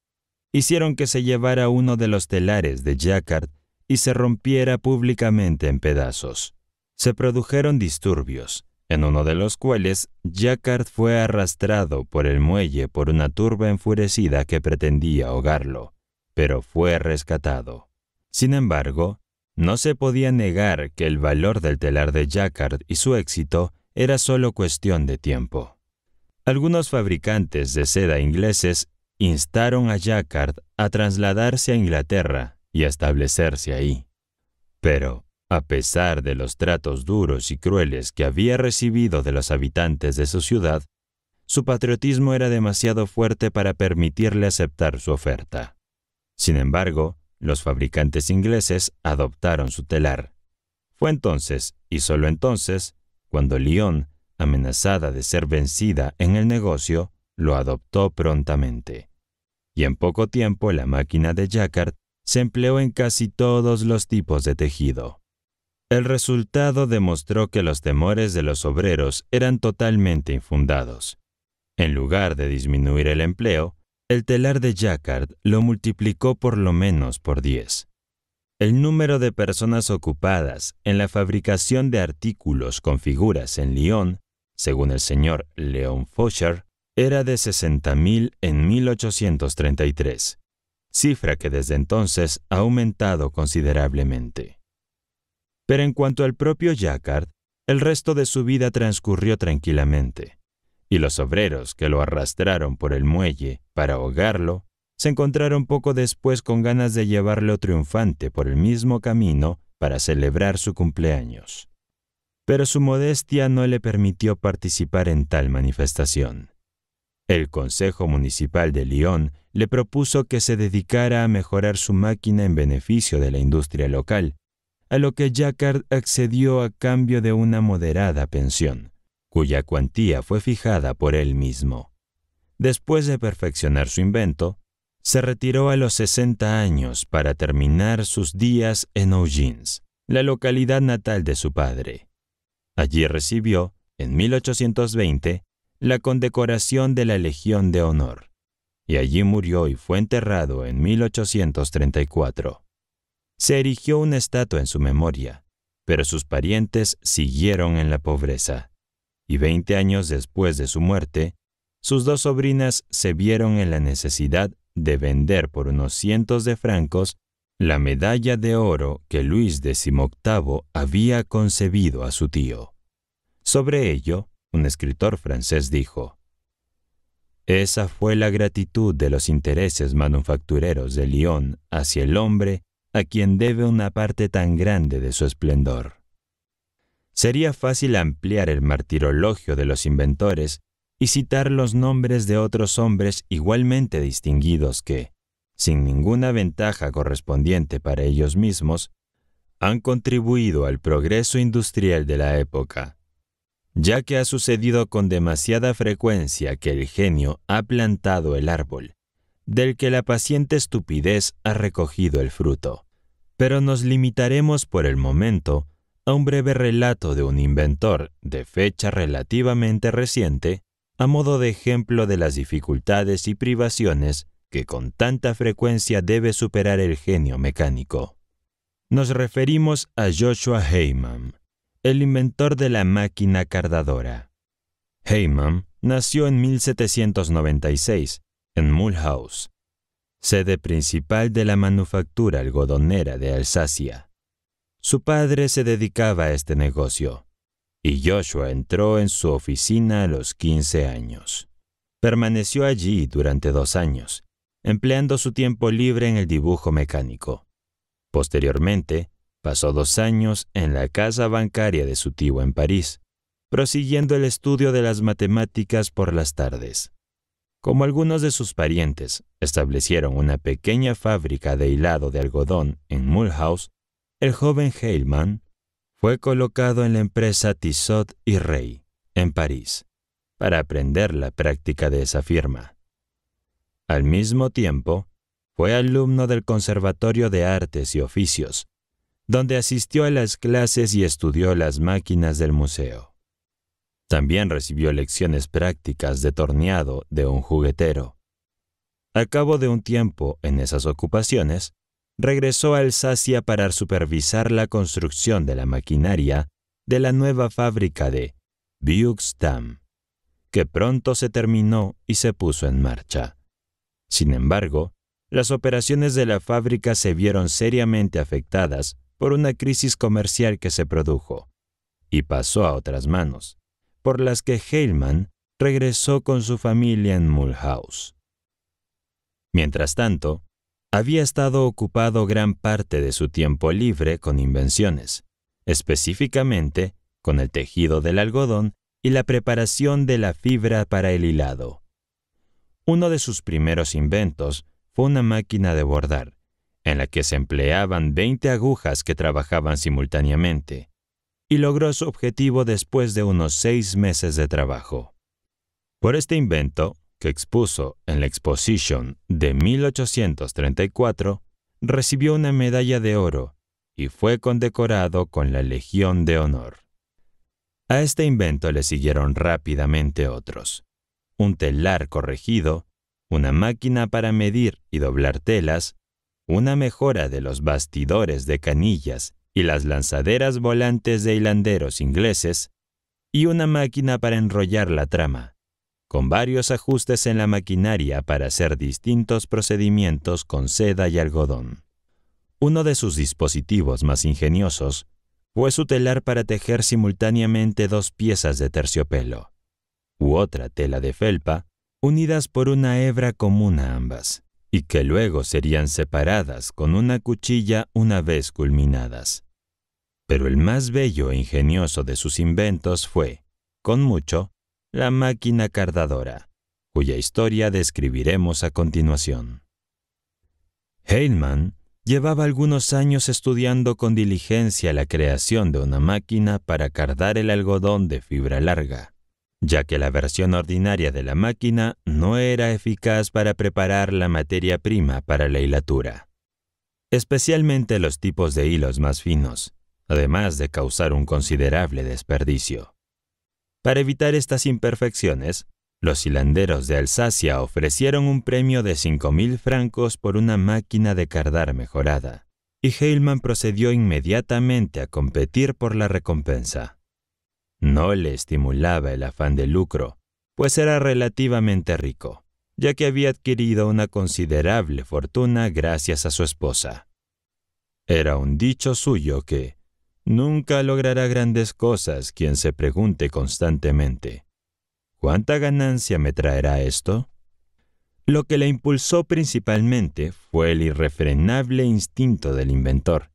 Speaker 1: hicieron que se llevara uno de los telares de Jacquard y se rompiera públicamente en pedazos. Se produjeron disturbios, en uno de los cuales Jacquard fue arrastrado por el muelle por una turba enfurecida que pretendía ahogarlo, pero fue rescatado. Sin embargo, no se podía negar que el valor del telar de Jacquard y su éxito era solo cuestión de tiempo. Algunos fabricantes de seda ingleses instaron a Jacquard a trasladarse a Inglaterra y a establecerse ahí. Pero, a pesar de los tratos duros y crueles que había recibido de los habitantes de su ciudad, su patriotismo era demasiado fuerte para permitirle aceptar su oferta. Sin embargo, los fabricantes ingleses adoptaron su telar. Fue entonces, y solo entonces, cuando Lyon, amenazada de ser vencida en el negocio, lo adoptó prontamente. Y en poco tiempo la máquina de Jacquard se empleó en casi todos los tipos de tejido. El resultado demostró que los temores de los obreros eran totalmente infundados. En lugar de disminuir el empleo, el telar de Jacquard lo multiplicó por lo menos por 10. El número de personas ocupadas en la fabricación de artículos con figuras en Lyon, según el señor Leon Foscher, era de 60.000 en 1833, cifra que desde entonces ha aumentado considerablemente. Pero en cuanto al propio Jacquard, el resto de su vida transcurrió tranquilamente, y los obreros que lo arrastraron por el muelle para ahogarlo se encontraron poco después con ganas de llevarlo triunfante por el mismo camino para celebrar su cumpleaños. Pero su modestia no le permitió participar en tal manifestación. El Consejo Municipal de Lyon le propuso que se dedicara a mejorar su máquina en beneficio de la industria local, a lo que Jacquard accedió a cambio de una moderada pensión, cuya cuantía fue fijada por él mismo. Después de perfeccionar su invento, se retiró a los 60 años para terminar sus días en Oujins, la localidad natal de su padre. Allí recibió, en 1820, la condecoración de la Legión de Honor, y allí murió y fue enterrado en 1834. Se erigió una estatua en su memoria, pero sus parientes siguieron en la pobreza, y 20 años después de su muerte, sus dos sobrinas se vieron en la necesidad de vender por unos cientos de francos la medalla de oro que Luis XVIII había concebido a su tío. Sobre ello, un escritor francés dijo, Esa fue la gratitud de los intereses manufactureros de Lyon hacia el hombre a quien debe una parte tan grande de su esplendor. Sería fácil ampliar el martirologio de los inventores y citar los nombres de otros hombres igualmente distinguidos que, sin ninguna ventaja correspondiente para ellos mismos, han contribuido al progreso industrial de la época, ya que ha sucedido con demasiada frecuencia que el genio ha plantado el árbol, del que la paciente estupidez ha recogido el fruto. Pero nos limitaremos por el momento a un breve relato de un inventor de fecha relativamente reciente a modo de ejemplo de las dificultades y privaciones que con tanta frecuencia debe superar el genio mecánico. Nos referimos a Joshua Heyman, el inventor de la máquina cardadora. Heyman nació en 1796 en Mulhouse, sede principal de la manufactura algodonera de Alsacia. Su padre se dedicaba a este negocio y Joshua entró en su oficina a los 15 años. Permaneció allí durante dos años, empleando su tiempo libre en el dibujo mecánico. Posteriormente, pasó dos años en la casa bancaria de su tío en París, prosiguiendo el estudio de las matemáticas por las tardes. Como algunos de sus parientes establecieron una pequeña fábrica de hilado de algodón en Mulhouse, el joven Heilman fue colocado en la empresa Tissot y Rey, en París, para aprender la práctica de esa firma. Al mismo tiempo, fue alumno del Conservatorio de Artes y Oficios, donde asistió a las clases y estudió las máquinas del museo. También recibió lecciones prácticas de torneado de un juguetero. A cabo de un tiempo en esas ocupaciones, regresó a Alsacia para supervisar la construcción de la maquinaria de la nueva fábrica de Buxdam, que pronto se terminó y se puso en marcha. Sin embargo, las operaciones de la fábrica se vieron seriamente afectadas por una crisis comercial que se produjo y pasó a otras manos, por las que Heilman regresó con su familia en Mulhouse. Mientras tanto, había estado ocupado gran parte de su tiempo libre con invenciones, específicamente con el tejido del algodón y la preparación de la fibra para el hilado. Uno de sus primeros inventos fue una máquina de bordar, en la que se empleaban 20 agujas que trabajaban simultáneamente, y logró su objetivo después de unos seis meses de trabajo. Por este invento, que expuso en la Exposición de 1834, recibió una medalla de oro y fue condecorado con la Legión de Honor. A este invento le siguieron rápidamente otros. Un telar corregido, una máquina para medir y doblar telas, una mejora de los bastidores de canillas y las lanzaderas volantes de hilanderos ingleses, y una máquina para enrollar la trama, con varios ajustes en la maquinaria para hacer distintos procedimientos con seda y algodón. Uno de sus dispositivos más ingeniosos fue su telar para tejer simultáneamente dos piezas de terciopelo, u otra tela de felpa, unidas por una hebra común a ambas, y que luego serían separadas con una cuchilla una vez culminadas. Pero el más bello e ingenioso de sus inventos fue, con mucho, la máquina cardadora, cuya historia describiremos a continuación. Heilman llevaba algunos años estudiando con diligencia la creación de una máquina para cardar el algodón de fibra larga, ya que la versión ordinaria de la máquina no era eficaz para preparar la materia prima para la hilatura, especialmente los tipos de hilos más finos, además de causar un considerable desperdicio. Para evitar estas imperfecciones, los hilanderos de Alsacia ofrecieron un premio de 5.000 francos por una máquina de cardar mejorada, y Heilman procedió inmediatamente a competir por la recompensa. No le estimulaba el afán de lucro, pues era relativamente rico, ya que había adquirido una considerable fortuna gracias a su esposa. Era un dicho suyo que, Nunca logrará grandes cosas quien se pregunte constantemente, ¿cuánta ganancia me traerá esto? Lo que le impulsó principalmente fue el irrefrenable instinto del inventor,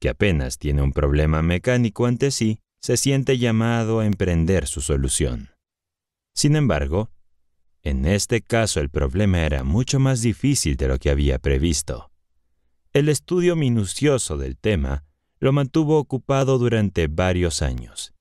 Speaker 1: que apenas tiene un problema mecánico ante sí, se siente llamado a emprender su solución. Sin embargo, en este caso el problema era mucho más difícil de lo que había previsto. El estudio minucioso del tema lo mantuvo ocupado durante varios años,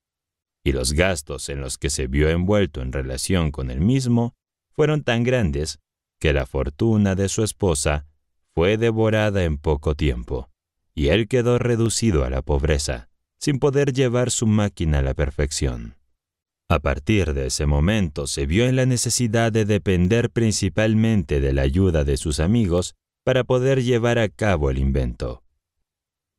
Speaker 1: y los gastos en los que se vio envuelto en relación con el mismo fueron tan grandes que la fortuna de su esposa fue devorada en poco tiempo, y él quedó reducido a la pobreza, sin poder llevar su máquina a la perfección. A partir de ese momento se vio en la necesidad de depender principalmente de la ayuda de sus amigos para poder llevar a cabo el invento.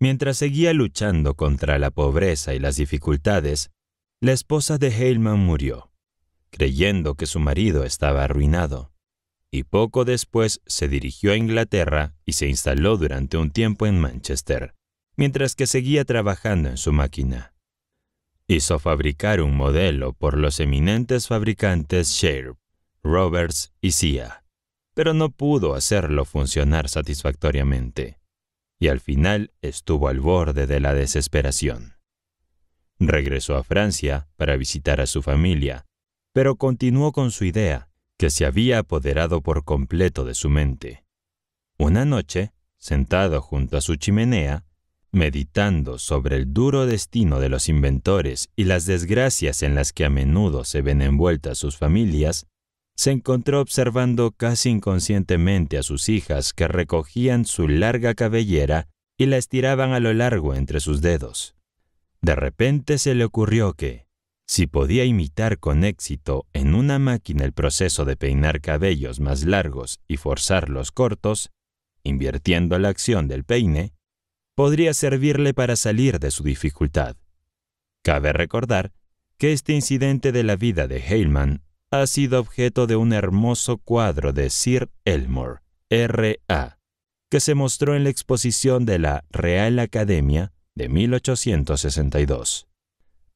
Speaker 1: Mientras seguía luchando contra la pobreza y las dificultades, la esposa de Heilman murió, creyendo que su marido estaba arruinado, y poco después se dirigió a Inglaterra y se instaló durante un tiempo en Manchester, mientras que seguía trabajando en su máquina. Hizo fabricar un modelo por los eminentes fabricantes Sharp, Roberts y Sia, pero no pudo hacerlo funcionar satisfactoriamente y al final estuvo al borde de la desesperación. Regresó a Francia para visitar a su familia, pero continuó con su idea, que se había apoderado por completo de su mente. Una noche, sentado junto a su chimenea, meditando sobre el duro destino de los inventores y las desgracias en las que a menudo se ven envueltas sus familias, se encontró observando casi inconscientemente a sus hijas que recogían su larga cabellera y la estiraban a lo largo entre sus dedos. De repente se le ocurrió que, si podía imitar con éxito en una máquina el proceso de peinar cabellos más largos y forzarlos cortos, invirtiendo la acción del peine, podría servirle para salir de su dificultad. Cabe recordar que este incidente de la vida de Heilman ha sido objeto de un hermoso cuadro de Sir Elmore, R.A., que se mostró en la exposición de la Real Academia de 1862.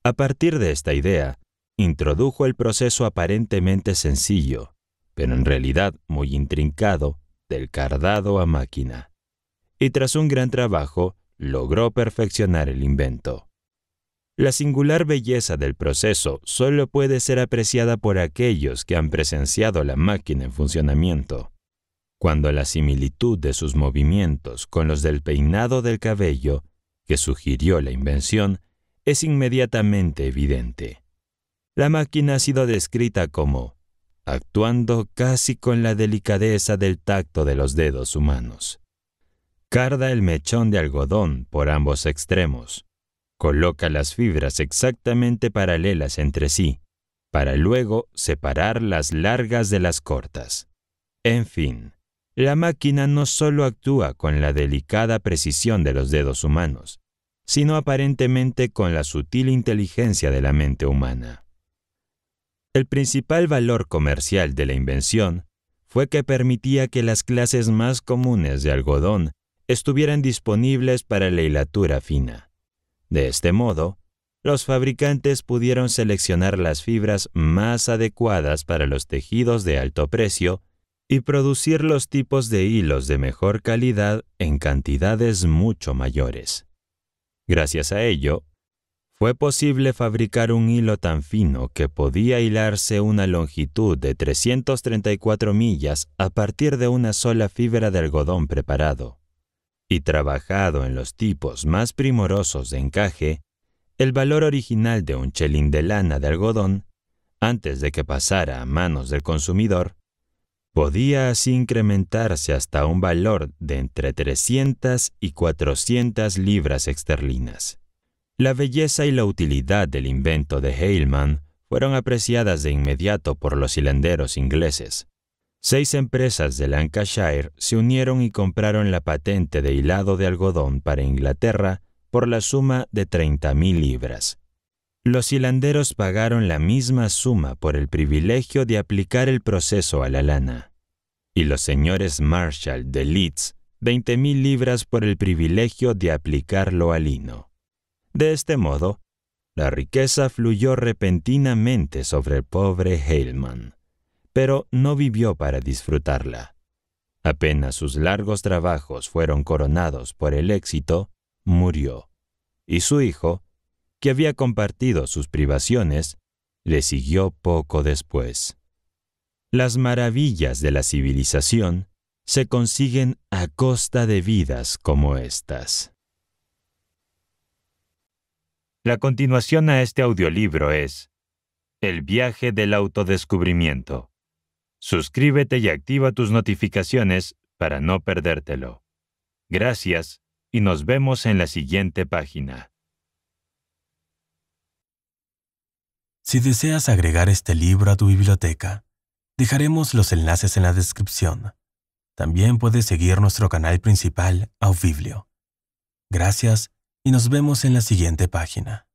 Speaker 1: A partir de esta idea, introdujo el proceso aparentemente sencillo, pero en realidad muy intrincado, del cardado a máquina. Y tras un gran trabajo, logró perfeccionar el invento. La singular belleza del proceso solo puede ser apreciada por aquellos que han presenciado la máquina en funcionamiento. Cuando la similitud de sus movimientos con los del peinado del cabello, que sugirió la invención, es inmediatamente evidente. La máquina ha sido descrita como actuando casi con la delicadeza del tacto de los dedos humanos. Carda el mechón de algodón por ambos extremos, Coloca las fibras exactamente paralelas entre sí, para luego separar las largas de las cortas. En fin, la máquina no solo actúa con la delicada precisión de los dedos humanos, sino aparentemente con la sutil inteligencia de la mente humana. El principal valor comercial de la invención fue que permitía que las clases más comunes de algodón estuvieran disponibles para la hilatura fina, de este modo, los fabricantes pudieron seleccionar las fibras más adecuadas para los tejidos de alto precio y producir los tipos de hilos de mejor calidad en cantidades mucho mayores. Gracias a ello, fue posible fabricar un hilo tan fino que podía hilarse una longitud de 334 millas a partir de una sola fibra de algodón preparado y trabajado en los tipos más primorosos de encaje, el valor original de un chelín de lana de algodón, antes de que pasara a manos del consumidor, podía así incrementarse hasta un valor de entre 300 y 400 libras esterlinas. La belleza y la utilidad del invento de Heilman fueron apreciadas de inmediato por los hilanderos ingleses, Seis empresas de Lancashire se unieron y compraron la patente de hilado de algodón para Inglaterra por la suma de 30.000 libras. Los hilanderos pagaron la misma suma por el privilegio de aplicar el proceso a la lana. Y los señores Marshall de Leeds, 20.000 libras por el privilegio de aplicarlo al lino. De este modo, la riqueza fluyó repentinamente sobre el pobre Heilman pero no vivió para disfrutarla. Apenas sus largos trabajos fueron coronados por el éxito, murió, y su hijo, que había compartido sus privaciones, le siguió poco después. Las maravillas de la civilización se consiguen a costa de vidas como estas. La continuación a este audiolibro es El viaje del autodescubrimiento Suscríbete y activa tus notificaciones para no perdértelo. Gracias y nos vemos en la siguiente página. Si deseas agregar este libro a tu biblioteca, dejaremos los enlaces en la descripción. También puedes seguir nuestro canal principal, Aufiblio. Gracias y nos vemos en la siguiente página.